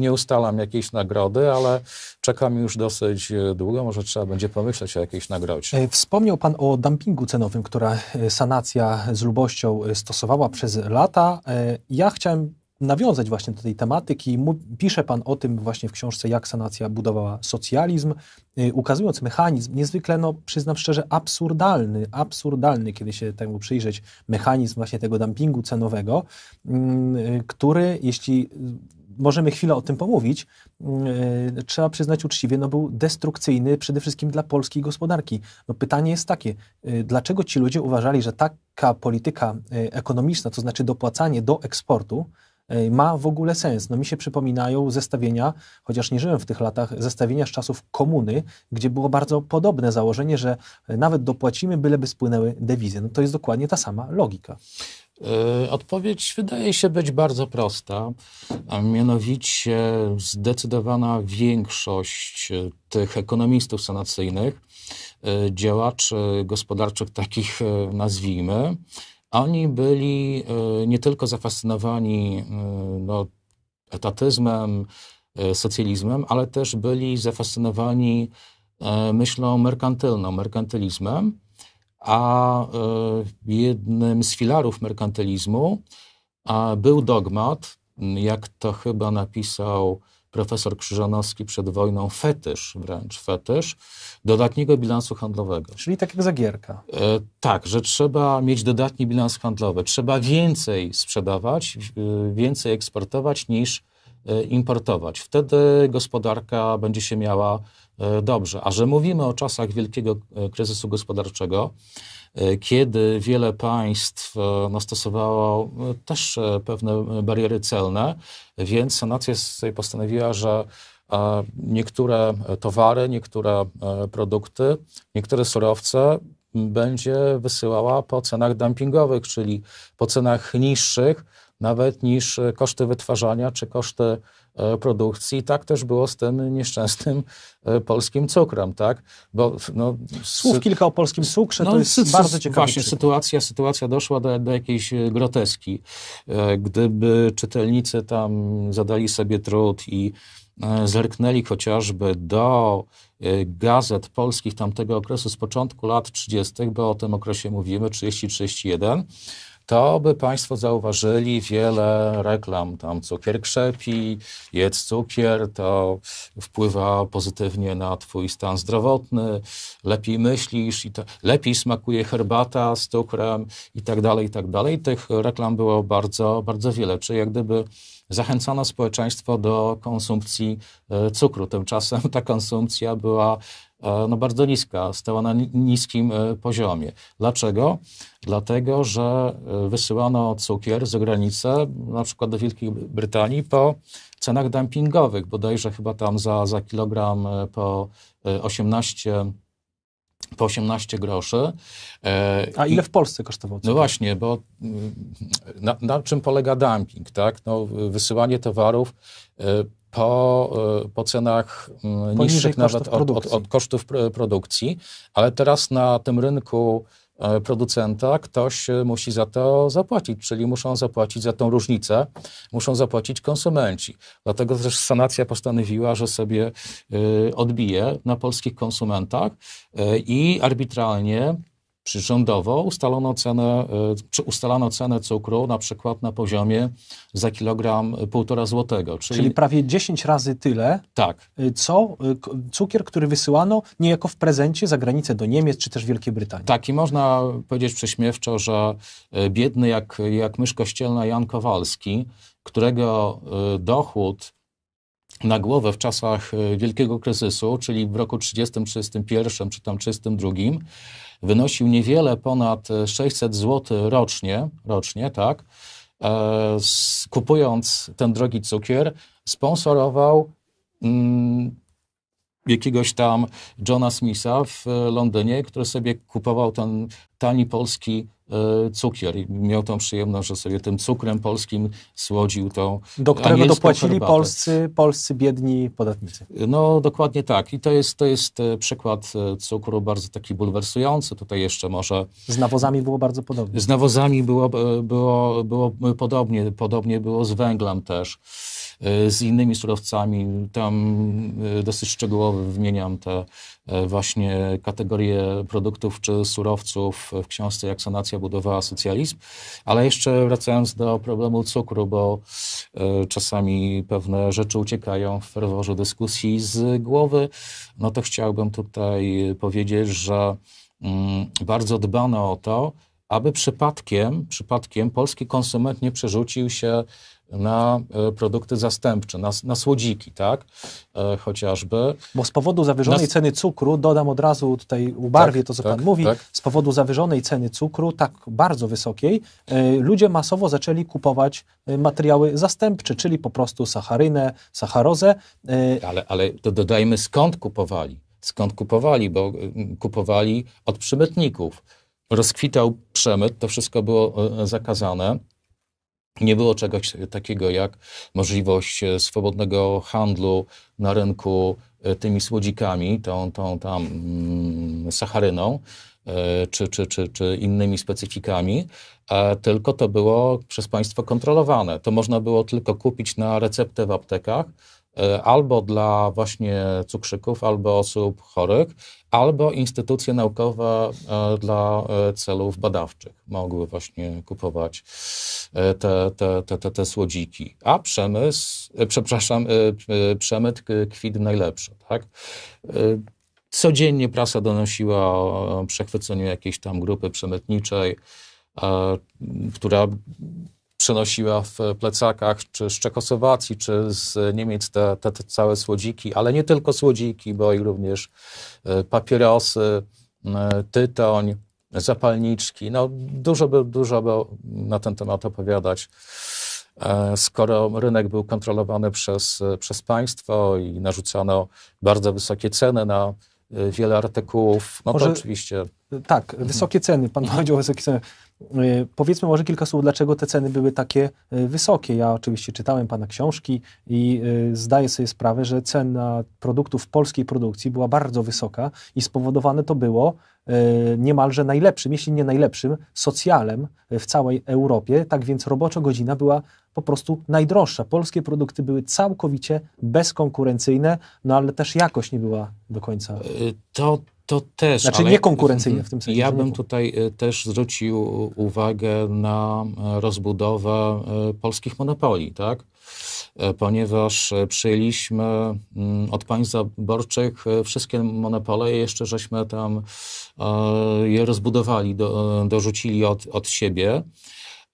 nie ustalam jakiejś nagrody, ale czekam już dosyć e, długo. Może trzeba będzie pomyśleć o jakiejś nagrodzie. E, wspomniał Pan o dumpingu cenowym, która sanacja z lubością stosowała przez lata. Ja chciałem nawiązać właśnie do tej tematyki. Pisze Pan o tym właśnie w książce, jak sanacja budowała socjalizm, y, ukazując mechanizm niezwykle, no przyznam szczerze, absurdalny, absurdalny, kiedy się temu przyjrzeć, mechanizm właśnie tego dumpingu cenowego, mm, y, który, jeśli y, możemy chwilę o tym pomówić, trzeba przyznać uczciwie, no był destrukcyjny przede wszystkim dla polskiej gospodarki. No pytanie jest takie, dlaczego ci ludzie uważali, że taka polityka ekonomiczna, to znaczy dopłacanie do eksportu, E, ma w ogóle sens. No mi się przypominają zestawienia, chociaż nie żyłem w tych latach, zestawienia z czasów komuny, gdzie było bardzo podobne założenie, że e, nawet dopłacimy, byleby spłynęły dewizy. No to jest dokładnie ta sama logika. E, odpowiedź wydaje się być bardzo prosta, a mianowicie zdecydowana większość tych ekonomistów sanacyjnych, działaczy gospodarczych takich nazwijmy, oni byli e, nie tylko zafascynowani e, no, etatyzmem, e, socjalizmem, ale też byli zafascynowani myślą merkantylną, merkantylizmem, a jednym z filarów merkantylizmu był dogmat, jak to chyba napisał profesor Krzyżanowski przed wojną fetysz, wręcz fetysz, dodatniego bilansu handlowego. Czyli tak jak zagierka. E, tak, że trzeba mieć dodatni bilans handlowy. Trzeba więcej sprzedawać, e, więcej eksportować niż e, importować. Wtedy gospodarka będzie się miała E, dobrze. A że mówimy o czasach wielkiego e, kryzysu gospodarczego, e, kiedy wiele państw no, stosowało też pewne bariery celne, więc Sanacja sobie postanowiła, że niektóre towary, niektóre produkty, niektóre surowce będzie wysyłała po cenach dumpingowych, czyli po cenach niższych nawet niż koszty wytwarzania czy koszty E, produkcji. Tak też było z tym nieszczęsnym e, polskim cukrem, tak? Bo, no, Słów kilka o polskim cukrze, no, to jest bardzo ciekawe. Właśnie, sytuacja, sytuacja doszła do, do jakiejś e, groteski. Gdyby czytelnicy tam zadali sobie trud i zerknęli chociażby do gazet polskich tamtego okresu z początku lat 30., bo o tym okresie mówimy, 30-31, to by Państwo zauważyli wiele reklam. Tam cukier krzepi, jedz cukier, to wpływa pozytywnie na Twój stan zdrowotny, lepiej myślisz, i to, lepiej smakuje herbata z cukrem i tak dalej, i tak dalej. Tych reklam było bardzo, bardzo wiele. Czy jak gdyby zachęcano społeczeństwo do konsumpcji e, cukru. Tymczasem ta konsumpcja była E, no bardzo niska, stała na niskim e, poziomie. Dlaczego? Dlatego, że e, wysyłano cukier z granicę na przykład do Wielkiej Brytanii, po cenach dumpingowych, bodajże chyba tam za, za kilogram po 18 po 18 groszy. A ile w Polsce kosztował cukier? No właśnie, bo na, na czym polega dumping, tak? No, wysyłanie towarów po, y, po cenach mm, niższych nawet od, od, od kosztów produkcji, ale teraz na tym rynku e, producenta, ktoś e, musi za to zapłacić, czyli muszą zapłacić za tą różnicę, muszą zapłacić konsumenci. Dlatego też sanacja postanowiła, że sobie e, odbije na polskich konsumentach i arbitralnie Przyrządowo ustalono cenę, e, ustalano cenę cukru na przykład na poziomie za kilogram półtora złotego. Czyli, czyli prawie 10 razy tyle, tak. E, co e, cukier, który wysyłano niejako w prezencie za granicę do Niemiec czy też Wielkiej Brytanii. Tak i można powiedzieć prześmiewczo, że biedny jak, jak mysz kościelna Jan Kowalski, którego dochód na głowę w czasach wielkiego kryzysu, czyli w roku 30, 31 czy tam 32, wynosił niewiele ponad 600 e, zł rocznie, rocznie tak, e, kupując ten drogi cukier, sponsorował mm, jakiegoś tam Johna Smitha w e, Londynie, który sobie kupował ten tani polski E, cukier. I miał tą przyjemność, że sobie tym cukrem polskim słodził tą Do którego dopłacili polscy, polscy biedni podatnicy. No dokładnie tak. I to jest, to jest e, przykład e, cukru bardzo taki bulwersujący. Tutaj jeszcze może... Z nawozami było bardzo podobnie. Z nawozami było, było, było podobnie. Podobnie było z węglem też. E, z innymi surowcami. Tam e, dosyć szczegółowo wymieniam te e, właśnie kategorie produktów czy surowców w książce Jak sanacja budowała socjalizm. Ale jeszcze wracając do problemu cukru, bo czasami pewne rzeczy uciekają w ferworze dyskusji z głowy, no to chciałbym tutaj powiedzieć, że mm, bardzo dbano o to, aby przypadkiem, przypadkiem polski konsument nie przerzucił się na e, produkty zastępcze, na, na słodziki, tak, e, chociażby. Bo z powodu zawyżonej na... ceny cukru, dodam od razu tutaj, ubarwię tak, to, co tak, Pan mówi, tak. z powodu zawyżonej ceny cukru, tak bardzo wysokiej, e, ludzie masowo zaczęli kupować e, materiały zastępcze, czyli po prostu sacharynę, sacharozę. E... Ale, ale to dodajmy, skąd kupowali? Skąd kupowali? Bo e, kupowali od przemytników. Rozkwitał przemyt, to wszystko było zakazane nie było czegoś takiego jak możliwość e, swobodnego handlu na rynku e, tymi słodzikami, tą, tą tam mm, sacharyną e, czy, czy, czy, czy innymi specyfikami, tylko to było przez państwo kontrolowane. To można było tylko kupić na receptę w aptekach, E, albo dla właśnie cukrzyków, albo osób chorych, albo instytucje naukowe e, dla e, celów badawczych mogły właśnie kupować te, te, te, te, te słodziki. A przemysł, przepraszam, przemyt kwit najlepszy, tak? Codziennie prasa donosiła o przechwyceniu jakiejś tam grupy przemytniczej, która przenosiła w plecakach, czy z Czechosłowacji, czy z Niemiec te, te, te całe słodziki, ale nie tylko słodziki, bo i również e, papierosy, e, tytoń, zapalniczki. No, dużo by, dużo by na ten temat opowiadać. E, skoro rynek był kontrolowany przez, przez państwo i narzucano bardzo wysokie ceny na, Y, wiele artykułów. No może, to oczywiście. Tak, mhm. wysokie ceny. Pan powiedział o wysokich cenach. Y, powiedzmy może kilka słów, dlaczego te ceny były takie y, wysokie. Ja oczywiście czytałem Pana książki i zdaję sobie sprawę, że cena produktów polskiej produkcji była bardzo wysoka i spowodowane to było niemalże najlepszym, jeśli nie najlepszym, socjalem w całej Europie. Tak więc robocza godzina była po prostu najdroższa. Polskie produkty były całkowicie bezkonkurencyjne, no ale też jakość nie była do końca. E, to, to też. Znaczy ale niekonkurencyjne w tym mhm. sensie. Ja bym tutaj e, też zwrócił uwagę na e, rozbudowę polskich monopolii, tak? Ponieważ przyjęliśmy mm, od państw zaborczych wszystkie monopole jeszcze żeśmy tam je rozbudowali, dorzucili od, od siebie.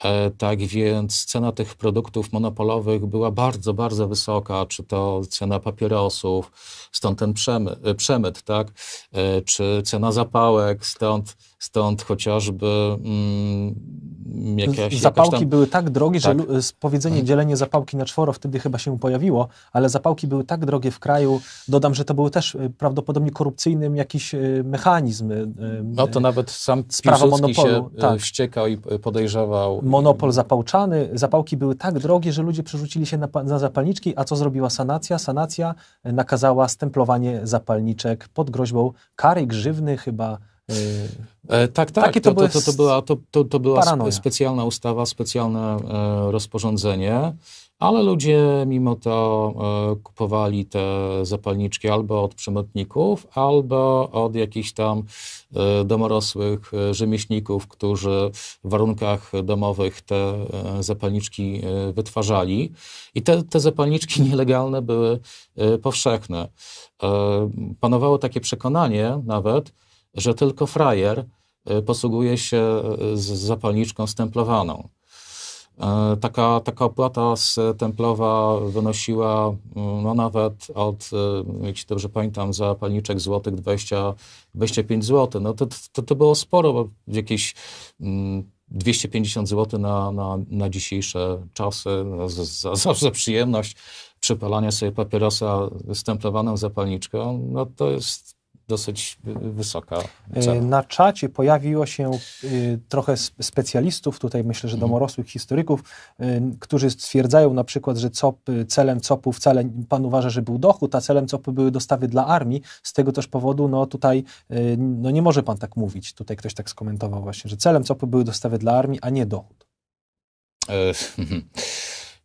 E, tak więc cena tych produktów monopolowych była bardzo, bardzo wysoka, czy to cena papierosów, stąd ten przemy, przemyt, tak? E, czy cena zapałek, stąd Stąd chociażby mm, jakaś, Zapałki tam... były tak drogie, tak. że powiedzenie mhm. dzielenie zapałki na czworo wtedy chyba się pojawiło, ale zapałki były tak drogie w kraju, dodam, że to był też y, prawdopodobnie korupcyjnym jakiś y, mechanizm. Y, no to nawet sam sprawa monopolu się tak. wściekał i podejrzewał. Monopol zapałczany, zapałki były tak drogie, że ludzie przerzucili się na, na zapalniczki, a co zrobiła sanacja? Sanacja nakazała stemplowanie zapalniczek pod groźbą kary grzywny chyba E, e, tak, tak. To, to, to, to, była, to, to, to była specjalna ustawa, specjalne e, rozporządzenie, ale ludzie mimo to e, kupowali te zapalniczki albo od przemytników, albo od jakichś tam e, domorosłych e, rzemieślników, którzy w warunkach domowych te zapalniczki wytwarzali. I te, te zapalniczki [laughs] nielegalne były powszechne. Panowało takie przekonanie nawet, że tylko frajer e, posługuje się e, z zapalniczką stemplowaną. E, taka, taka opłata stemplowa wynosiła mm, no nawet od, jak się dobrze pamiętam, za palniczek złotych 20, 25 zł. No to, to, to było sporo, bo jakieś 250 mm, zł na, na, na dzisiejsze czasy, no, za, za, za przyjemność przypalania sobie papierosa stemplowaną zapalniczką, no to jest dosyć y, y, wysoka y, cena. Na czacie pojawiło się trochę specjalistów, tutaj myślę, że mhm. domorosłych historyków, którzy stwierdzają na przykład, że COP, celem COP-u wcale pan uważa, że był dochód, a celem COP-u były dostawy dla armii. Z tego też powodu, no tutaj, no nie może pan tak mówić. Tutaj ktoś tak skomentował właśnie, że celem COP-u były dostawy dla armii, a nie dochód. E, [laughs] mhm.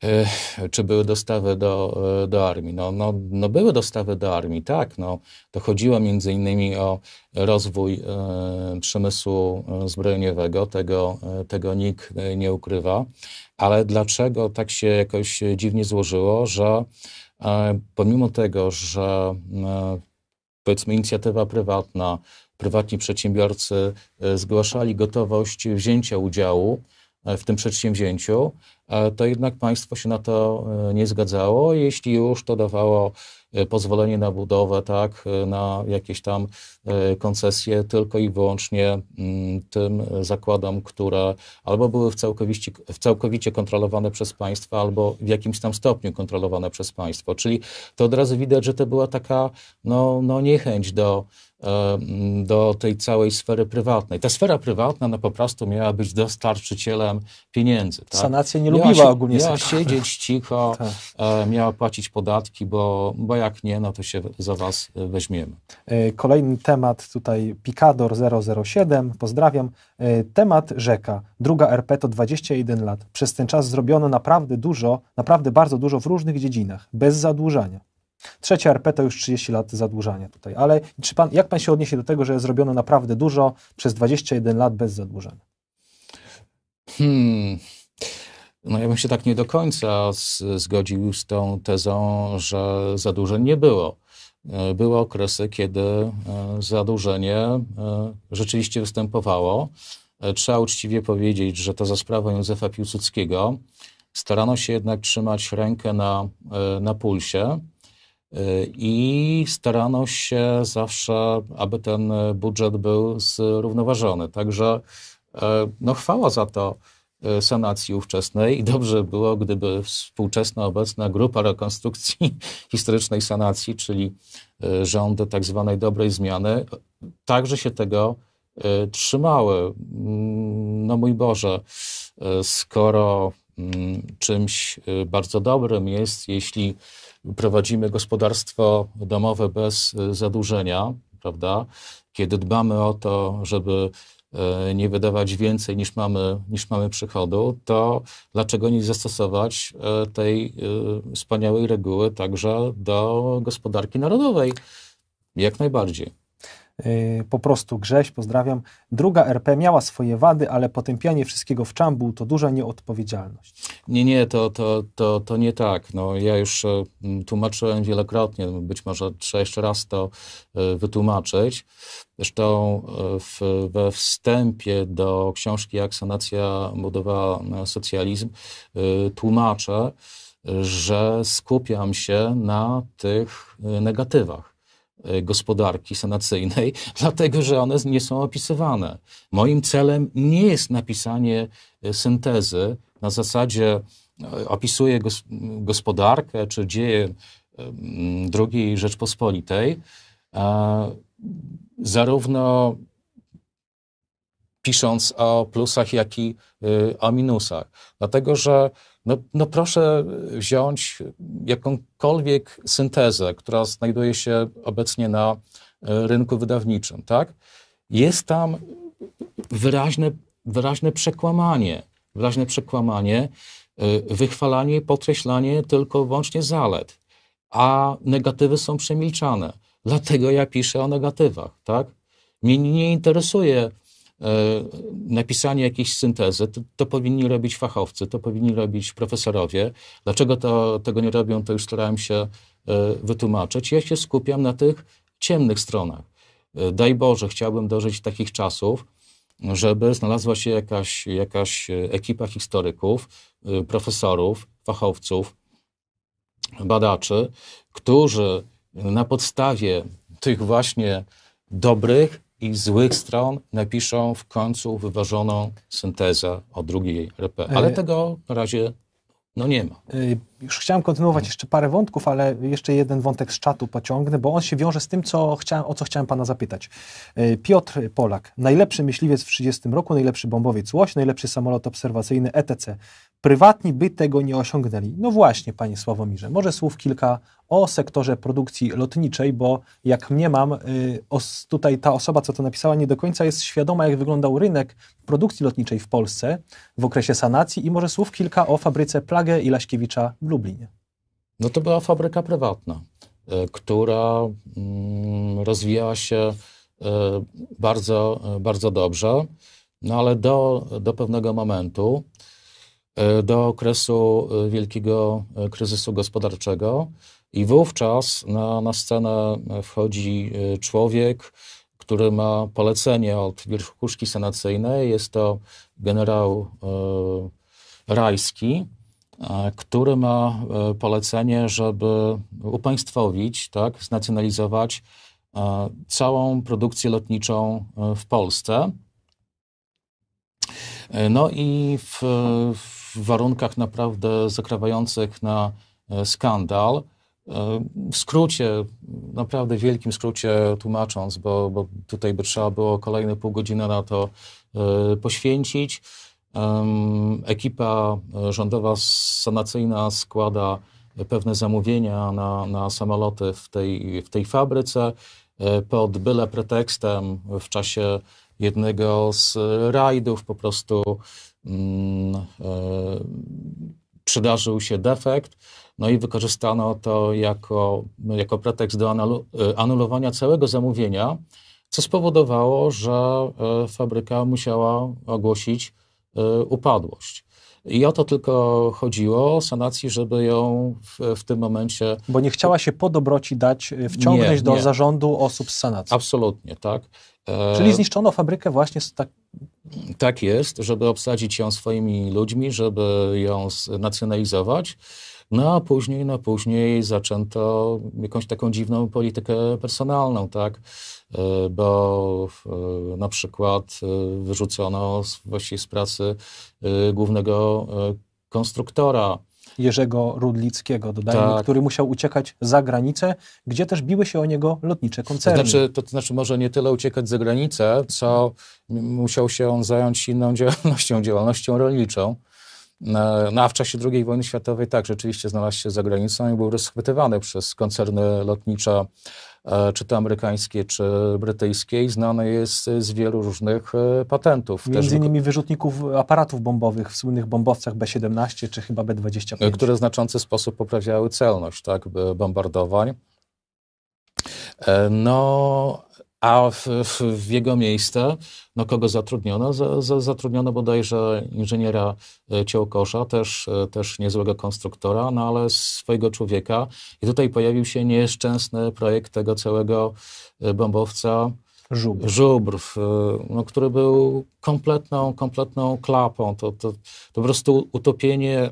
E, czy były dostawy do, e, do armii. No, no, no były dostawy do armii, tak. No, to chodziło między innymi o rozwój e, przemysłu e, zbrojeniowego, tego, tego nikt nie ukrywa. Ale dlaczego tak się jakoś dziwnie złożyło, że e, pomimo tego, że e, powiedzmy inicjatywa prywatna, prywatni przedsiębiorcy zgłaszali gotowość wzięcia udziału w tym przedsięwzięciu, E, to jednak państwo się na to e, nie zgadzało. Jeśli już, to dawało e, pozwolenie na budowę, tak, na jakieś tam koncesje tylko i wyłącznie mm, tym zakładom, które albo były w całkowicie, w całkowicie kontrolowane przez państwo, albo w jakimś tam stopniu kontrolowane przez państwo. Czyli to od razu widać, że to była taka no, no niechęć do do tej całej sfery prywatnej. Ta sfera prywatna no, po prostu miała być dostarczycielem pieniędzy. Tak? Sanacja nie lubiła się, ogólnie Miała sektora. siedzieć cicho, [laughs] tak. E, miała płacić podatki, bo, bo jak nie, no to się za was weźmiemy. E, kolejny temat tutaj Picador 007, pozdrawiam. E, temat rzeka. Druga RP to 21 lat. Przez ten czas zrobiono naprawdę dużo, naprawdę bardzo dużo w różnych dziedzinach, bez zadłużania. Trzecia RP to już 30 lat zadłużania tutaj. Ale czy pan, jak pan się odniesie do tego, że zrobiono naprawdę dużo przez 21 lat bez zadłużenia? Hmm. No ja bym się tak nie do końca z, zgodził z tą tezą, że zadłużeń nie było. E, były okresy, kiedy e, zadłużenie e, rzeczywiście występowało. Trzeba uczciwie powiedzieć, że to za sprawą Józefa Piłsudskiego starano się jednak trzymać rękę na, na pulsie i starano się zawsze, aby ten budżet był zrównoważony. Także e, no, chwała za to e, sanacji ówczesnej i dobrze było, gdyby współczesna obecna grupa rekonstrukcji [laughs] historycznej sanacji, czyli e, rządy tak zwanej dobrej zmiany, także się tego trzymały. Mm, no mój Boże, skoro mm, czymś bardzo dobrym jest, jeśli prowadzimy gospodarstwo domowe bez e, zadłużenia, prawda? Kiedy dbamy o to, żeby e, nie wydawać więcej niż mamy, niż mamy przychodu, to dlaczego nie zastosować e, tej wspaniałej reguły także do gospodarki narodowej? Jak najbardziej. Y, po prostu Grześ, pozdrawiam. Druga RP miała swoje wady, ale potępianie wszystkiego w czambuł to duża nieodpowiedzialność. Nie, nie, to, to, to, to nie tak. No, ja już e, tłumaczyłem wielokrotnie, no, być może trzeba jeszcze raz to e, wytłumaczyć. Zresztą e, w, we wstępie do książki Jak sanacja budowała socjalizm tłumaczę, że skupiam się na tych negatywach E, gospodarki sanacyjnej, [laughs] dlatego że one nie są opisywane. Moim celem nie jest napisanie e, syntezy na zasadzie e, opisuję gospodarkę czy dzieje II Rzeczpospolitej, zarówno pisząc o plusach, jak i o minusach. Dlatego, że no, no proszę wziąć jakąkolwiek syntezę, która znajduje się obecnie na e, rynku wydawniczym, tak? Jest tam wyraźne, wyraźne przekłamanie, wyraźne przekłamanie, e, wychwalanie i podkreślanie tylko wyłącznie zalet, a negatywy są przemilczane. Dlatego ja piszę o negatywach, tak? Mnie nie interesuje E, napisanie jakiejś syntezy, to, to, powinni robić fachowcy, to powinni robić profesorowie. Dlaczego to, tego nie robią, to już starałem się e, wytłumaczyć. Ja się skupiam na tych ciemnych stronach. E, daj Boże, chciałbym dożyć takich czasów, żeby znalazła się jakaś, jakaś ekipa historyków, profesorów, fachowców, badaczy, którzy na podstawie tych właśnie dobrych, z złych stron napiszą w końcu wyważoną syntezę o drugiej RP. E, Ale tego na razie no nie ma. E, już chciałem kontynuować mm. jeszcze parę wątków, ale jeszcze jeden wątek z czatu pociągnę, bo on się wiąże z tym, co chciałem, o co chciałem pana zapytać. Y, Piotr Polak, najlepszy myśliwiec w 30 roku, najlepszy bombowiec Łoś, najlepszy samolot obserwacyjny ETC. Prywatni by tego nie osiągnęli. No właśnie, panie Sławomirze, może słów kilka o sektorze produkcji lotniczej, bo jak mniemam, mam, y, tutaj ta osoba, co to napisała, nie do końca jest świadoma, jak wyglądał rynek produkcji lotniczej w Polsce w okresie sanacji i może słów kilka o fabryce Plagę i Laśkiewicza w Lublinie? No to była fabryka prywatna, e, która mm, rozwijała się e, bardzo, e, bardzo dobrze, no ale do, do pewnego momentu, do okresu wielkiego kryzysu gospodarczego, i wówczas na, na scenę wchodzi człowiek, który ma polecenie od wierchuszki senacyjnej. Jest to generał e, Rajski, E, który ma e, polecenie, żeby upaństwowić, tak, znacjonalizować e, całą produkcję lotniczą w Polsce. No i w, w warunkach naprawdę zakrawających na skandal, w skrócie, naprawdę wielkim skrócie tłumacząc, bo, bo tutaj by trzeba było kolejne pół godziny na to poświęcić, Ekipa e, rządowa sanacyjna składa pewne zamówienia na, na samoloty w tej, w tej fabryce. E, pod byle pretekstem w czasie jednego z rajdów po prostu mm, e, przydarzył się defekt. No i wykorzystano to jako, jako pretekst do anulowania całego zamówienia, co spowodowało, że fabryka musiała ogłosić Y, upadłość. I o to tylko chodziło, sanacji, żeby ją w, w tym momencie. Bo nie chciała się po dobroci dać y, wciągnąć nie, do zarządu osób z sanacji. Absolutnie, tak. E, Czyli zniszczono fabrykę właśnie z tak. Tak jest, żeby obsadzić ją swoimi ludźmi, żeby ją nacjonalizować. No a później, no później zaczęto jakąś taką dziwną politykę personalną, tak? E, bo e, na przykład e, wyrzucono właściwie z pracy głównego konstruktora. Jerzego Rudlickiego, dodajmy, tak. który musiał uciekać za granicę, gdzie też biły się o niego lotnicze koncerny. To znaczy, to znaczy może nie tyle uciekać za granicę, co musiał się on zająć inną [laughs] działalnością, działalnością rolniczą. No, a w czasie II wojny światowej tak, rzeczywiście znalazł się za granicą i był rozchwytywany przez koncerny lotnicze, czy to amerykańskie, czy brytyjskie i znany jest z wielu różnych e, patentów. Między też, innymi wyrzutników aparatów bombowych w słynnych bombowcach B-17 czy chyba B-25. E, które w znaczący sposób poprawiały celność tak, bombardowań. E, no, a w, w, jego miejsce, no kogo zatrudniono? Z, z, zatrudniono bodajże inżyniera e, Ciołkosza, też, e, też niezłego konstruktora, no ale swojego człowieka. I tutaj pojawił się nieszczęsny projekt tego całego e, bombowca Żubr, Żubr no, który był kompletną, kompletną klapą. To, to, to po prostu utopienie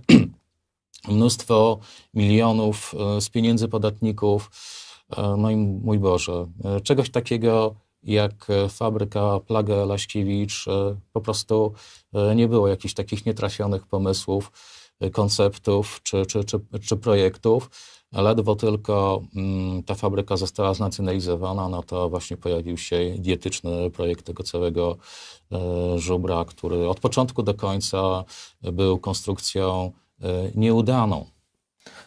[clears throat] mnóstwo milionów z pieniędzy podatników, E, no i mój Boże, e, czegoś takiego jak e, fabryka Plaga Laśkiewicz po prostu nie było jakichś takich nietrafionych pomysłów, konceptów czy, czy, czy, czy projektów. Ledwo tylko mm, ta fabryka została znacjonalizowana, no to właśnie pojawił się dietyczny projekt tego całego żubra, który od początku do końca był konstrukcją nieudaną.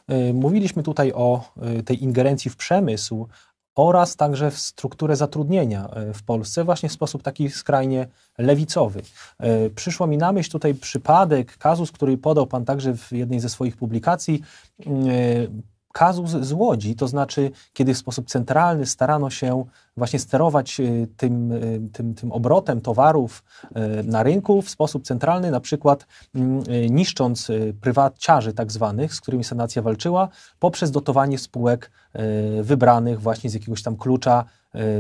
E, mówiliśmy tutaj o e, tej ingerencji w przemysł oraz także w strukturę zatrudnienia e, w Polsce właśnie w sposób taki skrajnie lewicowy. Przyszło mi na myśl tutaj przypadek, kazus, który podał Pan także w jednej ze swoich publikacji, kazus z Łodzi, to znaczy, kiedy w sposób centralny starano się właśnie sterować e, tym, e, tym, tym obrotem towarów e, na rynku w sposób centralny, na przykład mm, niszcząc prywatciarzy tak zwanych, z którymi sanacja walczyła, poprzez dotowanie spółek wybranych właśnie z jakiegoś tam klucza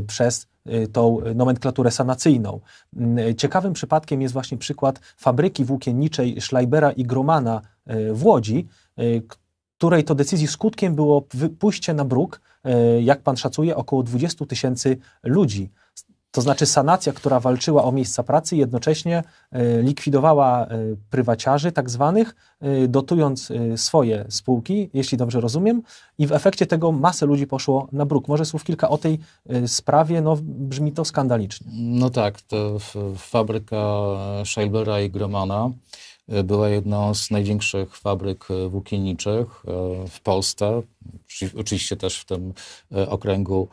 przez tą nomenklaturę sanacyjną. Mm, ciekawym przypadkiem jest właśnie przykład fabryki włókienniczej Schleibera i Gromana w Łodzi, której to decyzji skutkiem było pójście na bruk, e, jak pan szacuje, około 20 tysięcy ludzi. To znaczy sanacja, która walczyła o miejsca pracy, jednocześnie e, likwidowała e, prywaciarzy tak zwanych, dotując swoje spółki, jeśli dobrze rozumiem, i w efekcie tego masę ludzi poszło na bruk. Może słów kilka o tej sprawie, no brzmi to skandalicznie. No tak, to fabryka Scheibera i Gromana E, była jedną z największych fabryk e, włókienniczych e, w Polsce, oczywiście też w tym okręgu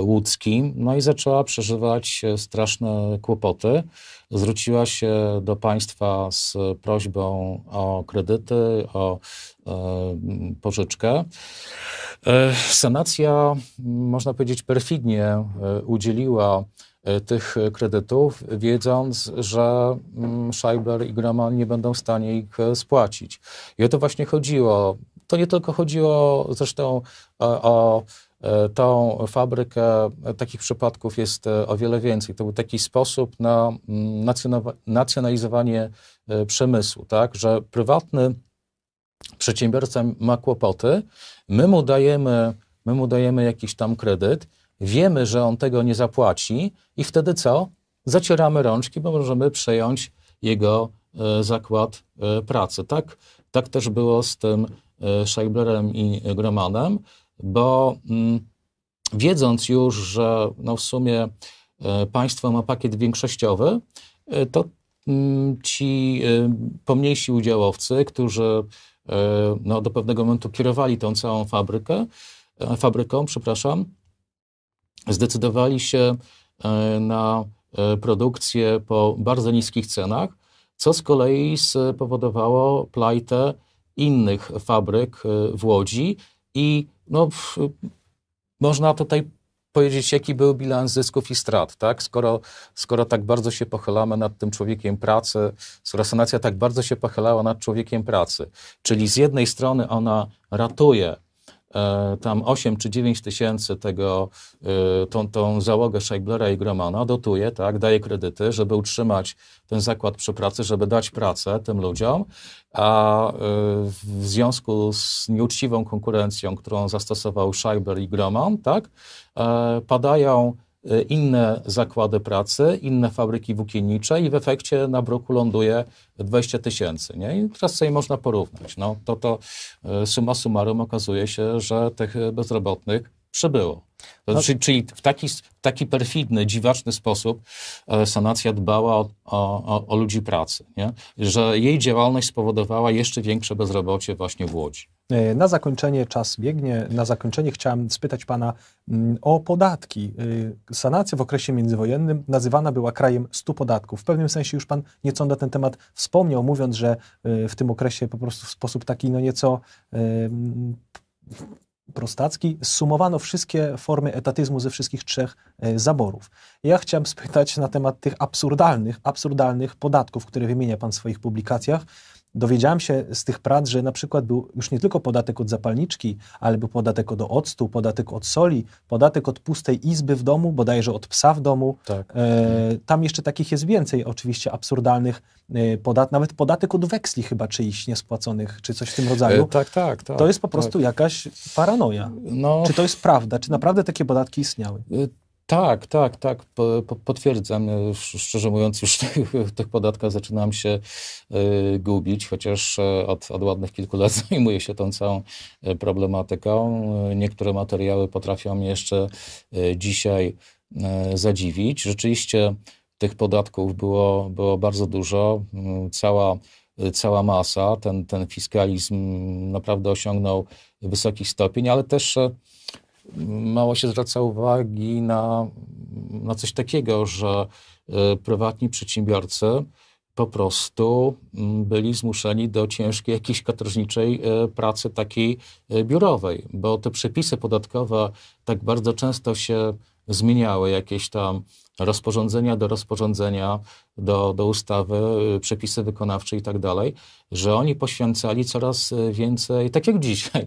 łódzkim, no i zaczęła przeżywać straszne kłopoty. Zwróciła się do państwa z prośbą o kredyty, o pożyczkę. Sanacja, można powiedzieć, perfidnie udzieliła E, tych e, kredytów, wiedząc, że mm, Scheiber i Gromman nie będą w stanie ich e, spłacić. I o to właśnie chodziło. To nie tylko chodziło zresztą o, o tą fabrykę. Takich przypadków jest o wiele więcej. To był taki sposób na mm, nacjonalizowanie przemysłu, tak? że prywatny przedsiębiorca ma kłopoty, my mu dajemy, my mu dajemy jakiś tam kredyt, wiemy, że on tego nie zapłaci i wtedy co? Zacieramy rączki, bo możemy przejąć jego e, zakład e, pracy. Tak, tak też było z tym e, Scheiblerem i Gromanem, bo mm, wiedząc już, że no w sumie państwo ma pakiet większościowy, to mm, ci pomniejsi udziałowcy, którzy no, do pewnego momentu kierowali tą całą fabrykę, fabryką, przepraszam, zdecydowali się e, na e, produkcję po bardzo niskich cenach, co z kolei spowodowało plajtę innych fabryk e, w Łodzi i no, można tutaj powiedzieć, jaki był bilans zysków i strat, tak? Skoro, skoro tak bardzo się pochylamy nad tym człowiekiem pracy, skoro sanacja tak bardzo się pochylała nad człowiekiem pracy, czyli z jednej strony ona ratuje E, tam 8 czy 9 tysięcy tego, e, tą, tą załogę Scheiblera i Gromana dotuje, tak, daje kredyty, żeby utrzymać ten zakład przy pracy, żeby dać pracę tym ludziom, a e, w związku z nieuczciwą konkurencją, którą zastosował Scheibler i Groman, tak, padają Y, inne zakłady pracy, inne fabryki włókiennicze i w efekcie na broku ląduje 20 tysięcy. Nie? I teraz sobie można porównać. No, to, to y, suma summarum okazuje się, że tych bezrobotnych przybyło. To, no- czyli, czyli w taki, taki perfidny, dziwaczny sposób e, sanacja dbała o, o, o ludzi pracy, nie? że jej działalność spowodowała jeszcze większe bezrobocie właśnie w Łodzi. E, na zakończenie, czas biegnie, na zakończenie chciałem spytać Pana mm, o podatki. E, sanacja w okresie międzywojennym nazywana była krajem stu podatków. W pewnym sensie już Pan nieco na ten temat wspomniał, mówiąc, że e, w tym okresie po prostu w sposób taki no nieco prostacki sumowano wszystkie formy etatyzmu ze wszystkich trzech zaborów. Ja chciałem spytać na temat tych absurdalnych, absurdalnych podatków, które wymienia Pan w swoich publikacjach. Dowiedziałam się z tych prac, że na przykład był już nie tylko podatek od zapalniczki, ale był podatek od octu, podatek od soli, podatek od pustej izby w domu, bodajże od psa w domu. Tak. E, tam jeszcze takich jest więcej oczywiście absurdalnych e, podat, nawet podatek od weksli chyba czyjś niespłaconych, czy coś w tym rodzaju. E, tak, tak, tak. To jest po tak. prostu tak. jakaś paranoja. No, czy to jest prawda? Czy naprawdę takie podatki istniały? E, tak, tak, tak, potwierdzam. Szczerze mówiąc, już w tych podatkach zaczynam się e, gubić, chociaż e, od, od ładnych kilku lat [laughs] zajmuję się tą całą e, problematyką. Niektóre materiały potrafią mnie jeszcze dzisiaj zadziwić. Rzeczywiście tych podatków było, było bardzo dużo. Mm, cała cała masa, ten, ten fiskalizm naprawdę osiągnął wysoki stopień, ale też mało się zwraca uwagi na, na coś takiego, że e, prywatni przedsiębiorcy po prostu mm, byli zmuszeni do ciężkiej, jakiejś katrożniczej e, pracy takiej e, biurowej, bo te przepisy podatkowe tak bardzo często się zmieniały, jakieś tam rozporządzenia do rozporządzenia, do, do ustawy, przepisy wykonawcze i tak dalej, że oni poświęcali coraz więcej, tak jak dzisiaj,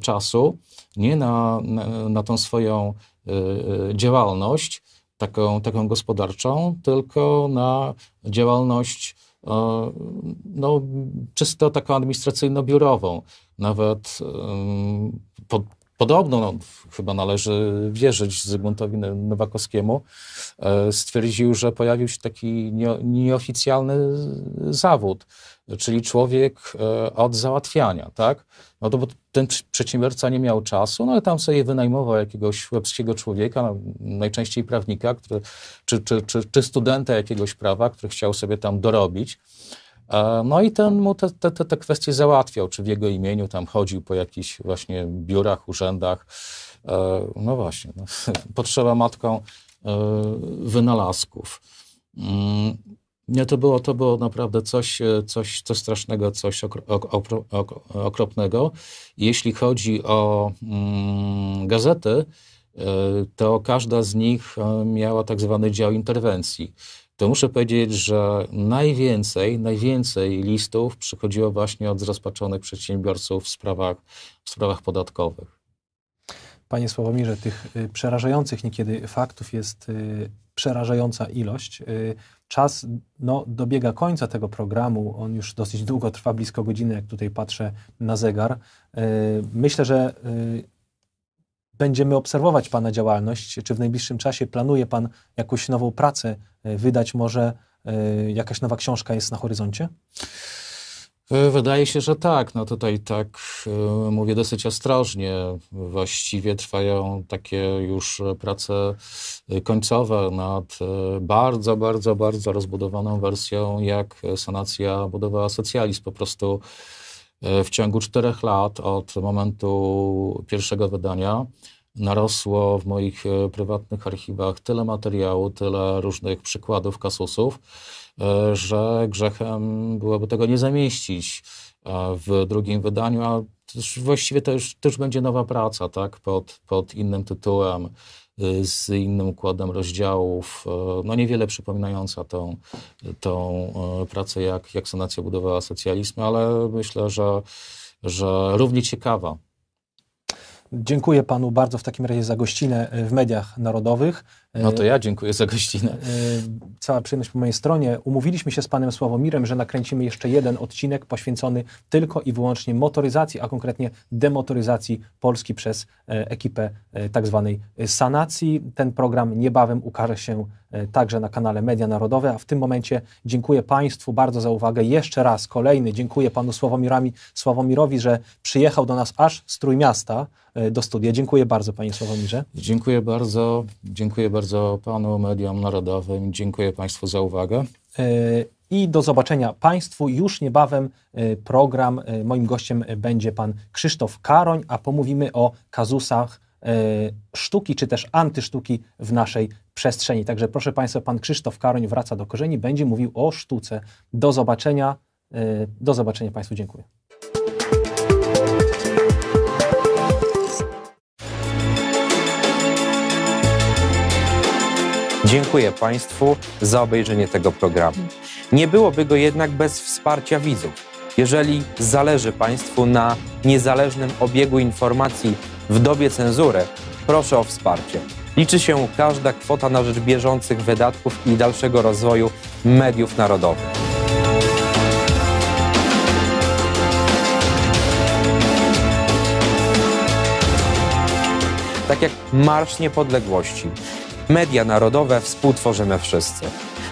czasu nie na, na, na tą swoją e, e, działalność, taką, taką gospodarczą, tylko na działalność e, no, czysto taką administracyjno-biurową. Nawet podobno, no, chyba należy wierzyć Zygmuntowi Nowakowskiemu, e, stwierdził, że pojawił się taki nieoficjalny zawód, czyli człowiek e, od załatwiania, tak? No to bo ten przedsiębiorca nie miał czasu, no ale tam sobie wynajmował jakiegoś łebskiego człowieka, no, najczęściej prawnika, który, czy, czy, czy, czy studenta jakiegoś prawa, który chciał sobie tam dorobić. E, no i ten mu te, te, te kwestie załatwiał, czy w jego imieniu tam chodził po jakichś właśnie biurach, urzędach. E, no właśnie, no. [laughs] potrzeba matką e, wynalazków. Mm, nie, to było, to było naprawdę coś, coś, coś strasznego, coś okro, okro, okropnego. Jeśli chodzi o mm, gazety, to każda z nich miała tak zwany dział interwencji to muszę powiedzieć, że najwięcej, najwięcej listów przychodziło właśnie od zrozpaczonych przedsiębiorców w sprawach, w sprawach podatkowych. Panie Sławomirze, tych y, przerażających niekiedy faktów jest y, przerażająca ilość. Y, czas no, dobiega końca tego programu. On już dosyć długo trwa, blisko godziny, jak tutaj patrzę na zegar. Myślę, że będziemy obserwować Pana działalność? Czy w najbliższym czasie planuje Pan jakąś nową pracę e, wydać? Może e, jakaś nowa książka jest na horyzoncie? E, wydaje się, że tak. No tutaj tak mówię dosyć ostrożnie. Właściwie trwają takie już prace końcowe nad bardzo, bardzo, bardzo rozbudowaną wersją, jak sanacja budowała socjalizm. Po prostu E, w ciągu czterech lat od momentu pierwszego wydania narosło w moich e, prywatnych archiwach tyle materiału, tyle różnych przykładów kasusów, e, że grzechem byłoby tego nie zamieścić w drugim wydaniu, a właściwie to już będzie nowa praca, tak, pod, pod innym tytułem Y, z innym układem rozdziałów, y, no niewiele przypominająca tą, tą y, pracę, jak, jak Sanacja budowała socjalizm, ale myślę, że, że równie ciekawa. Dziękuję panu bardzo w takim razie za gościnę w mediach narodowych. No to e, ja dziękuję za gościnę. E, cała przyjemność po mojej stronie. Umówiliśmy się z panem Sławomirem, że nakręcimy jeszcze jeden odcinek poświęcony tylko i wyłącznie motoryzacji, a konkretnie demotoryzacji Polski przez e, ekipę tak zwanej sanacji. Ten program niebawem ukaże się także na kanale Media Narodowe, a w tym momencie dziękuję państwu bardzo za uwagę. Jeszcze raz kolejny dziękuję panu Sławomirami, Sławomirowi, że przyjechał do nas aż z Trójmiasta do studia. Dziękuję bardzo panie Sławomirze. Dziękuję bardzo. Dziękuję bardzo bardzo panu, mediom narodowym. Dziękuję państwu za uwagę. E, I do zobaczenia Państwu. Już niebawem e, program, e, moim gościem będzie Pan Krzysztof Karoń, a pomówimy o kazusach sztuki czy też antysztuki w naszej przestrzeni. Także proszę Państwa, Pan Krzysztof Karoń wraca do korzeni, będzie mówił o sztuce. Do zobaczenia. Do zobaczenia Państwu. Dziękuję. Dziękuję Państwu za obejrzenie tego programu. Nie byłoby go jednak bez wsparcia widzów. Jeżeli zależy Państwu na niezależnym obiegu informacji w dobie cenzury, proszę o wsparcie. Liczy się każda kwota na rzecz bieżących wydatków i dalszego rozwoju mediów narodowych. tak jak Marsz Niepodległości. Media narodowe współtworzymy wszyscy.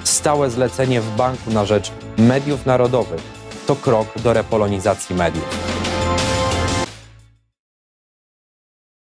Stałe zlecenie w Banku na Rzecz Mediów Narodowych to krok do repolonizacji mediów.